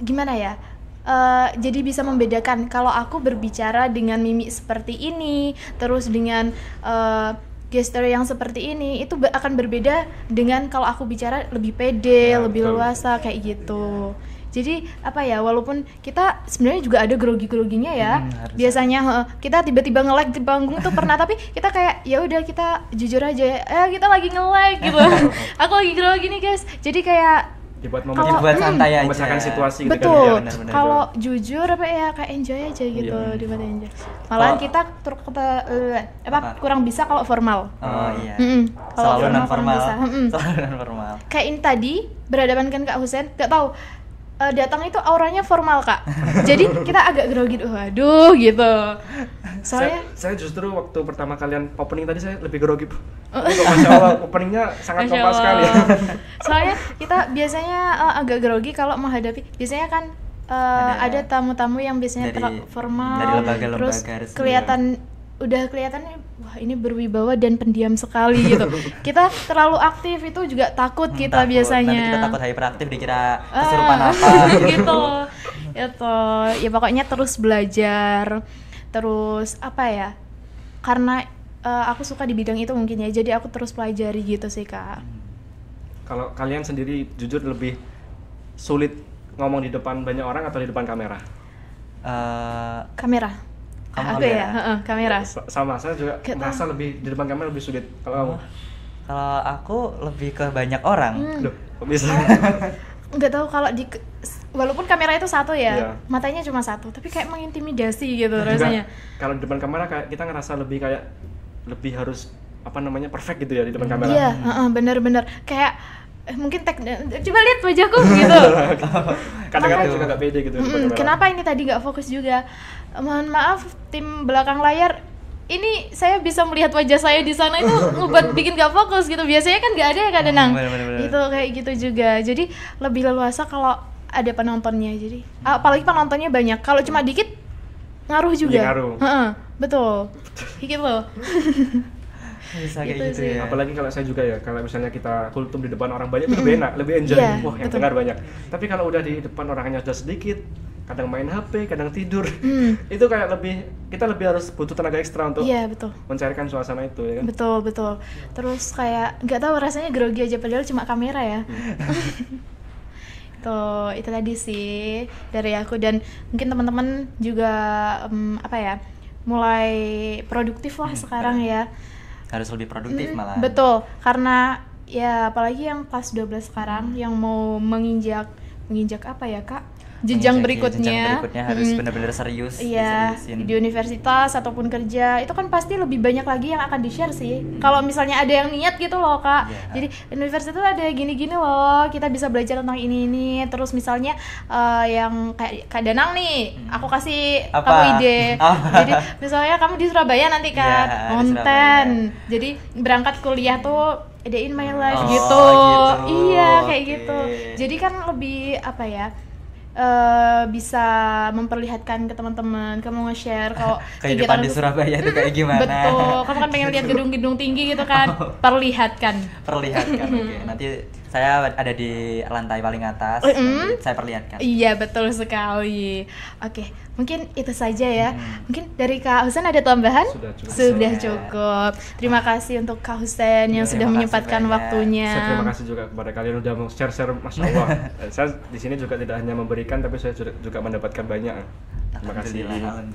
gimana ya Uh, jadi bisa membedakan kalau aku berbicara dengan mimik seperti ini, terus dengan uh, gesture yang seperti ini, itu akan berbeda dengan kalau aku bicara lebih pede, ya, lebih luasa kayak gitu. Iya. jadi apa ya walaupun kita sebenarnya juga ada grogi groginya ya hmm, biasanya kita tiba-tiba nge-lag di panggung tuh pernah tapi kita kayak ya udah kita jujur aja ya eh, kita lagi nge-lag gitu aku lagi grogi nih guys jadi kayak dibuat ya, momen kalo, dibuat santai hmm, aja situasi betul gitu kan, ya, kalau jujur apa ya kayak enjoy aja iya, gitu iya. dibuat enjoy malahan oh. kita ter kita uh, apa kurang bisa kalau formal oh iya mm -mm. kalau formal non formal, formal. Mm -mm. selalu non formal kayak ini tadi berhadapan kan kak Husen gak tahu uh, datang itu auranya formal kak jadi kita agak grogi waduh gitu soalnya saya, saya justru waktu pertama kalian opening tadi saya lebih grogi oh. masya allah openingnya sangat kompas sekali soalnya kita biasanya uh, agak grogi kalau menghadapi biasanya kan Uh, ada tamu-tamu yang biasanya dari, formal, dari lembaga -lembaga terus ya. kelihatan udah kelihatan wah ini berwibawa dan pendiam sekali gitu. kita terlalu aktif itu juga takut hmm, kita takut. biasanya. Nanti kita takut hyperaktif dikira ah, kesurupan apa gitu. itu ya, ya pokoknya terus belajar terus apa ya? Karena uh, aku suka di bidang itu mungkin ya. Jadi aku terus pelajari gitu sih, Kak. Hmm. Kalau kalian sendiri jujur lebih sulit ngomong di depan banyak orang atau di depan kamera? Uh, kamera kamu aku kamera. ya uh, kamera sama saya juga Gak merasa lebih di depan kamera lebih sulit kalau kamu oh, kalau aku lebih ke banyak orang hmm. Duh, bisa nggak tahu kalau di walaupun kamera itu satu ya yeah. matanya cuma satu tapi kayak mengintimidasi nah, gitu Dan rasanya kalau di depan kamera kayak kita ngerasa lebih kayak lebih harus apa namanya perfect gitu ya di depan hmm. kamera iya yeah, uh, uh, bener-bener kayak eh, mungkin tek coba lihat wajahku gitu kadang-kadang juga gak pede gitu mm, kenapa ini tadi gak fokus juga mohon maaf tim belakang layar ini saya bisa melihat wajah saya di sana itu ngebuat bikin gak fokus gitu biasanya kan gak ada ya ada nang itu kayak gitu juga jadi lebih leluasa kalau ada penontonnya jadi apalagi penontonnya banyak kalau cuma dikit ngaruh juga ya, ngaruh. He betul dikit gitu loh bisa gitu, gitu ya. Apalagi kalau saya juga ya, kalau misalnya kita kultum di depan orang banyak mm. lebih enak, lebih enjoy. Yeah, Wah, yang betul. dengar banyak. Tapi kalau udah di depan orangnya sudah sedikit, kadang main HP, kadang tidur. Mm. itu kayak lebih kita lebih harus butuh tenaga ekstra untuk yeah, betul. mencairkan suasana itu ya kan. Betul, betul. Terus kayak nggak tahu rasanya grogi aja padahal cuma kamera ya. Mm. Tuh, gitu, itu tadi sih dari aku dan mungkin teman-teman juga um, apa ya mulai produktif lah hmm, sekarang eh. ya harus lebih produktif mm, malah betul karena ya apalagi yang kelas 12 sekarang yang mau menginjak menginjak apa ya kak jenjang berikutnya berikutnya harus hmm. benar-benar serius iya di universitas ataupun kerja itu kan pasti lebih banyak lagi yang akan di share sih hmm. kalau misalnya ada yang niat gitu loh kak yeah. jadi universitas ada gini-gini loh kita bisa belajar tentang ini ini terus misalnya uh, yang kayak kak Danang nih hmm. aku kasih Apa? kamu ide jadi misalnya kamu di Surabaya nanti iya, kak. yeah, konten jadi berangkat kuliah tuh in my life oh, gitu. gitu. Iya, kayak okay. gitu. Jadi kan lebih apa ya? uh, bisa memperlihatkan ke teman-teman kamu nge-share kalau kehidupan di Surabaya itu kayak gimana betul kamu kan pengen lihat gedung-gedung tinggi gitu kan oh. perlihatkan perlihatkan oke okay. nanti saya ada di lantai paling atas mm -hmm. saya perlihatkan iya betul sekali oke mungkin itu saja ya hmm. mungkin dari kak Husen ada tambahan sudah cukup, sudah cukup. terima kasih untuk kak Husen ya, yang sudah menyempatkan banyak. waktunya saya terima kasih juga kepada kalian sudah mau share share masya Allah saya di sini juga tidak hanya memberikan tapi saya juga mendapatkan banyak Terima kasih.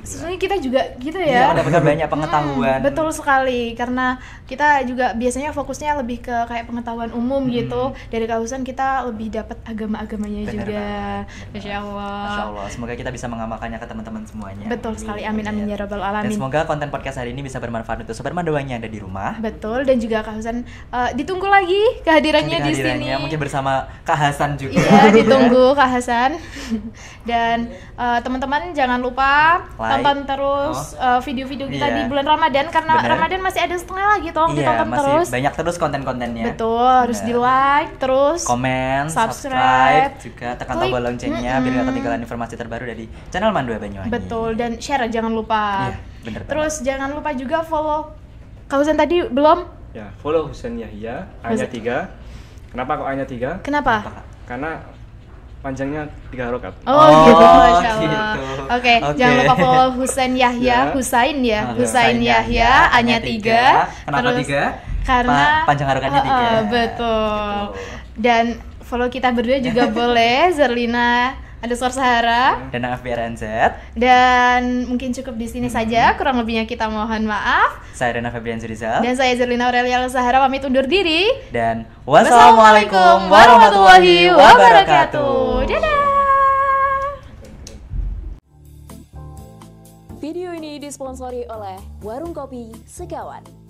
Sebenarnya kita juga gitu ya. Iya, dapat banyak pengetahuan. Hmm, betul sekali karena kita juga biasanya fokusnya lebih ke kayak pengetahuan umum hmm. gitu. Dari kausan kita lebih dapat agama-agamanya juga. Masya Allah. Masya Allah. Semoga kita bisa mengamalkannya ke teman-teman semuanya. Betul sekali. Amin amin ya rabbal alamin. Dan semoga konten podcast hari ini bisa bermanfaat untuk sobat doanya ada di rumah. Betul dan juga kausan uh, eh, ditunggu lagi kehadirannya, kehadirannya di sini. Mungkin bersama Kak Hasan juga. Iya, ditunggu Kak Hasan. dan teman eh, teman-teman jangan jangan lupa like. tonton terus oh. Eh, video-video oh. uh, kita yeah. di iya. bulan Ramadan karena Bener. Ramadan masih ada setengah lagi tolong yeah, ditonton iya, masih terus. banyak terus konten-kontennya. Betul, Bener. harus di-like terus komen, subscribe, subscribe juga tekan tombol loncengnya mm -hmm. biar gak ketinggalan informasi terbaru dari channel Mandua Banyuwangi. Betul dan share jangan lupa. Yeah, bener terus jangan lupa juga follow Kausan tadi belum? Ya, follow Husen Yahya, hanya tiga. Kenapa kok hanya tiga? Kenapa? Kenapa? Karena panjangnya tiga harokat Oh, oh gitu, oh, masya Allah. Gitu. Oke, okay, okay. jangan lupa follow Husain Yahya, yeah. Husain ya, ah, Husain Yahya, hanya tiga. Kenapa terus, tiga? Karena pa panjang harokatnya tiga. Uh, betul. Gitu. Dan follow kita berdua juga boleh, Zerlina ada suara Sahara dan AFBRNZ dan mungkin cukup di sini hmm. saja kurang lebihnya kita mohon maaf saya Rena Febrian Zurizal dan saya Zerlina Aurelia Sahara pamit undur diri dan wassalamualaikum warahmatullahi wabarakatuh dadah Video ini disponsori oleh Warung Kopi Sekawan.